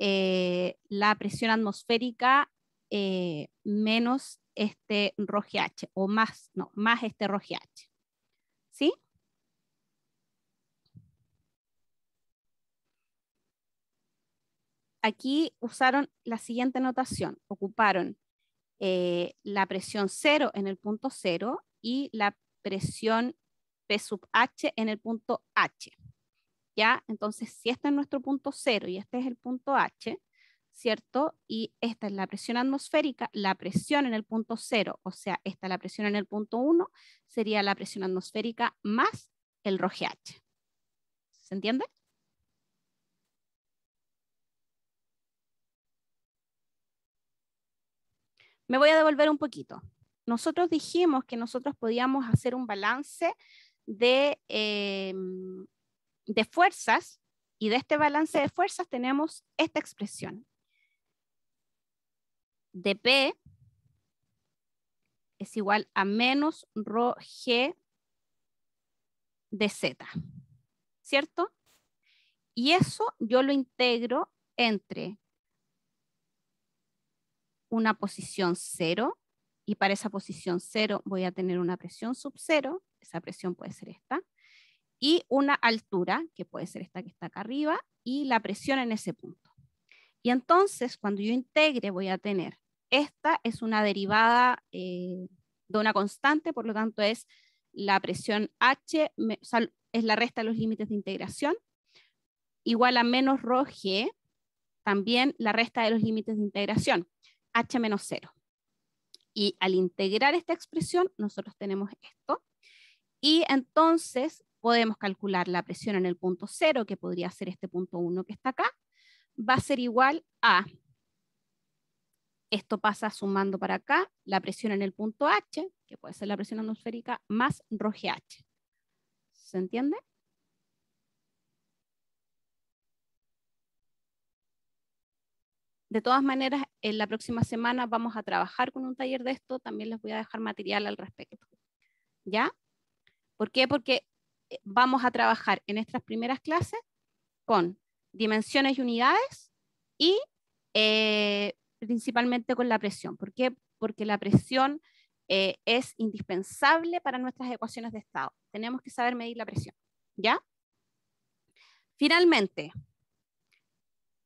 eh, la presión atmosférica eh, menos este H o más, no, más este h ¿Sí? Aquí usaron la siguiente notación, ocuparon eh, la presión 0 en el punto 0 y la presión P sub H en el punto H. ¿Ya? Entonces, si este es nuestro punto 0 y este es el punto H, ¿cierto? Y esta es la presión atmosférica, la presión en el punto cero, o sea, esta la presión en el punto uno, sería la presión atmosférica más el roje H. ¿Se entiende? Me voy a devolver un poquito. Nosotros dijimos que nosotros podíamos hacer un balance de, em, de fuerzas y de este balance de fuerzas tenemos esta expresión de P es igual a menos rho G de Z, ¿cierto? Y eso yo lo integro entre una posición cero, y para esa posición cero voy a tener una presión sub cero, esa presión puede ser esta, y una altura, que puede ser esta que está acá arriba, y la presión en ese punto. Y entonces, cuando yo integre, voy a tener esta es una derivada eh, de una constante, por lo tanto es la presión H, es la resta de los límites de integración, igual a menos rho también la resta de los límites de integración, H menos 0. Y al integrar esta expresión, nosotros tenemos esto. Y entonces podemos calcular la presión en el punto 0, que podría ser este punto 1 que está acá, va a ser igual a esto pasa sumando para acá la presión en el punto H, que puede ser la presión atmosférica, más roje H. ¿Se entiende? De todas maneras, en la próxima semana vamos a trabajar con un taller de esto, también les voy a dejar material al respecto. ¿Ya? ¿Por qué? Porque eh, vamos a trabajar en estas primeras clases con dimensiones y unidades y eh, principalmente con la presión. ¿Por qué? Porque la presión eh, es indispensable para nuestras ecuaciones de estado. Tenemos que saber medir la presión. ¿Ya? Finalmente,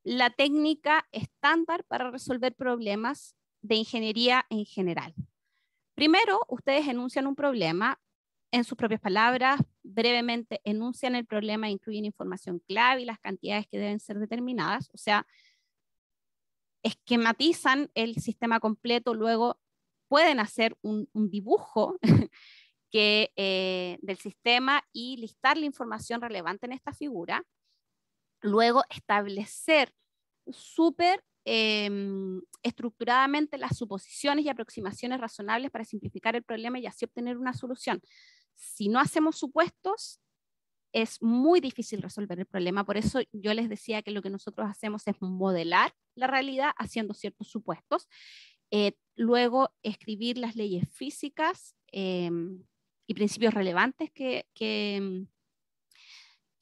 la técnica estándar para resolver problemas de ingeniería en general. Primero, ustedes enuncian un problema en sus propias palabras, brevemente enuncian el problema, incluyen información clave y las cantidades que deben ser determinadas, o sea, esquematizan el sistema completo, luego pueden hacer un, dibujo eh, del sistema y listar la información relevante en esta figura, luego establecer súper em, estructuradamente las suposiciones y aproximaciones razonables para simplificar el problema y así obtener una solución. Si no hacemos supuestos, es muy difícil resolver el problema. Por eso yo les decía que lo que nosotros hacemos es modelar la realidad haciendo ciertos supuestos. Eh, luego, escribir las leyes físicas em, y principios relevantes que, que,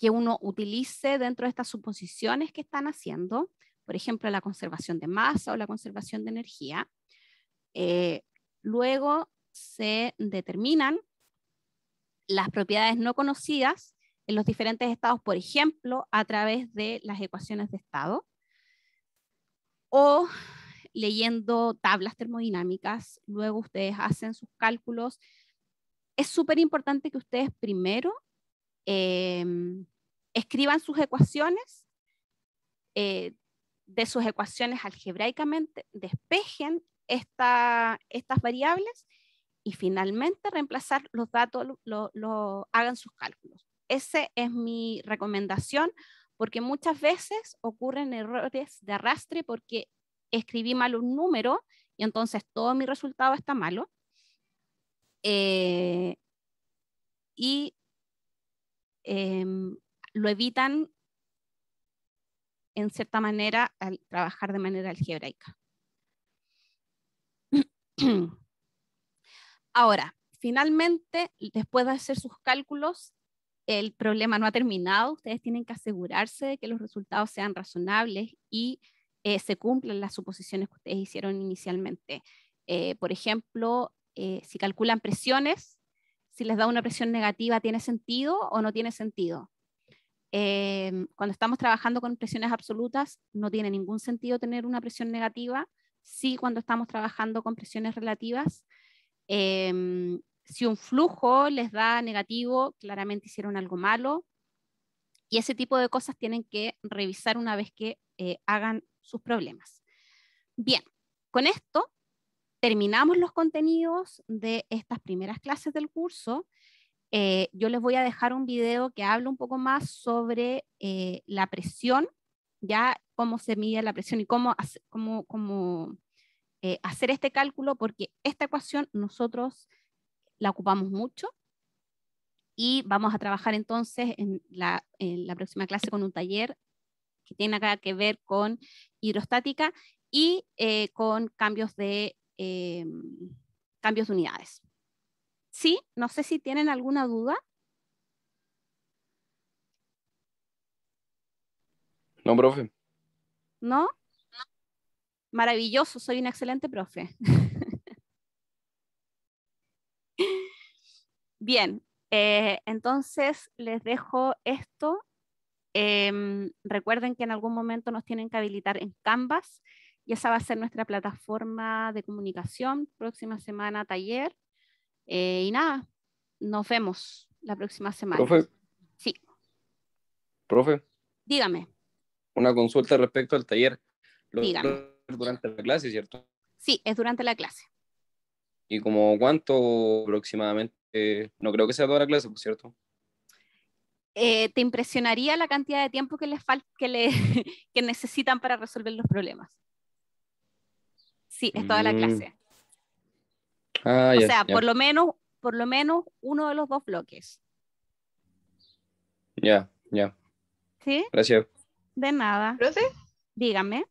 que uno utilice dentro de estas suposiciones que están haciendo. Por ejemplo, la conservación de masa o la conservación de energía. Eh, luego se determinan las propiedades no conocidas en los diferentes estados, por ejemplo, a través de las ecuaciones de estado o leyendo tablas termodinámicas, luego ustedes hacen sus cálculos. Es súper importante que ustedes primero em, escriban sus ecuaciones, eh, de sus ecuaciones algebraicamente, despejen estas variables y finalmente reemplazar los datos, lo, hagan sus cálculos. Esa es mi recomendación, porque muchas veces ocurren errores de arrastre porque escribí mal un número y entonces todo mi resultado está malo. Eh, y em, lo evitan en cierta manera al trabajar de manera algebraica. Ahora, finalmente, después de hacer sus cálculos, el problema no ha terminado, ustedes tienen que asegurarse de que los resultados sean razonables y eh, se cumplan las suposiciones que ustedes hicieron inicialmente. Eh, por ejemplo, eh, si calculan presiones, si les da una presión negativa, ¿tiene sentido o no tiene sentido? Em, cuando estamos trabajando con presiones absolutas, no tiene ningún sentido tener una presión negativa. Sí, cuando estamos trabajando con presiones relativas. Em, si un flujo les da negativo, claramente hicieron algo malo. Y ese tipo de cosas tienen que revisar una vez que eh, hagan sus problemas. Bien, con esto terminamos los contenidos de estas primeras clases del curso. Eh, yo les voy a dejar un video que habla un poco más sobre eh, la presión, ya cómo se mide la presión y cómo, cómo, hacer este cálculo, porque esta ecuación nosotros la ocupamos mucho y vamos a trabajar entonces en la, próxima clase con un taller que tiene acá que ver con hidrostática y eh, con cambios de, em, cambios de unidades. Sí, no sé si tienen alguna duda. No, profe. ¿No? Maravilloso, soy un excelente profe. Bien, eh, entonces les dejo esto. Em, recuerden que en algún momento nos tienen que habilitar en Canvas y esa va a ser nuestra plataforma de comunicación. Próxima semana taller. Eh, y nada, nos vemos la próxima semana. Profe. Sí. Profe. Dígame. Una consulta respecto al taller. Dígame. Durante la clase, ¿cierto? Sí, es durante la clase. ¿Y como cuánto aproximadamente? Eh, no creo que sea toda la clase, por cierto. Eh, ¿Te impresionaría la cantidad de tiempo que, les que, le necesitan para resolver los problemas? Sí, es toda la mm. clase. Ah, o sea, Por, lo menos, por lo menos uno de los dos bloques. Ya, ya. Gracias. De nada. ¿Profe? Dígame.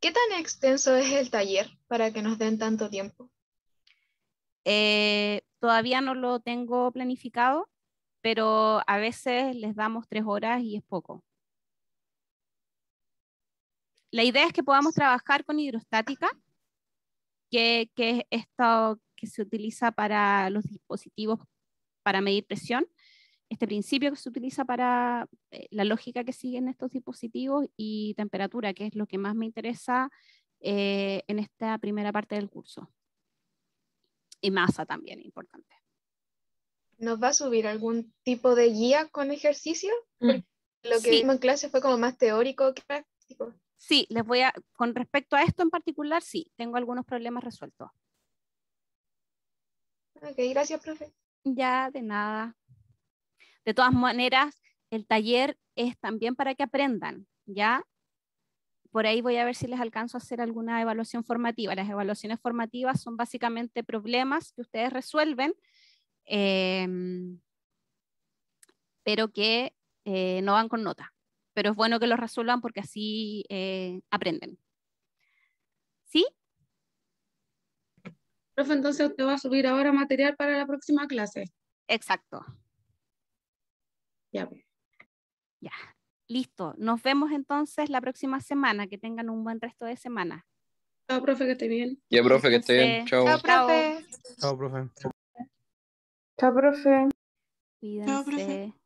¿Qué tan extenso es el taller para que nos den tanto tiempo? Eh, Todavía no lo tengo planificado, pero a veces les damos tres horas y es poco. La idea es que podamos trabajar con hidrostática, que, es esto que se utiliza para los dispositivos para medir presión, este principio que se utiliza para eh, la lógica que siguen estos dispositivos y temperatura, que es lo que más me interesa eh, en esta primera parte del curso y masa también importante. ¿Nos va a subir algún tipo de guía con ejercicio? Mm. Lo que hicimos vimos en clase fue como más teórico que práctico. Sí, les voy a, con respecto a esto en particular, sí, tengo algunos problemas resueltos. Ok, gracias, profe. Ya, de nada. De todas maneras, el taller es también para que aprendan, ¿ya? por ahí voy a ver si les alcanzo a hacer alguna evaluación formativa. Las evaluaciones formativas son básicamente problemas que ustedes resuelven, em, pero que eh, no van con nota. Pero es bueno que los resuelvan porque así eh, aprenden. ¿Sí? Profe, entonces usted va a subir ahora material para la próxima clase. Exacto. Ya. Pues. Ya. Listo, nos vemos entonces la próxima semana. Que tengan un buen resto de semana. Chao, profe, que esté bien. Ya, profe, bien. Chao. Chao, profe. Chao, profe. Chao, profe. Cuídense. Chao, profe.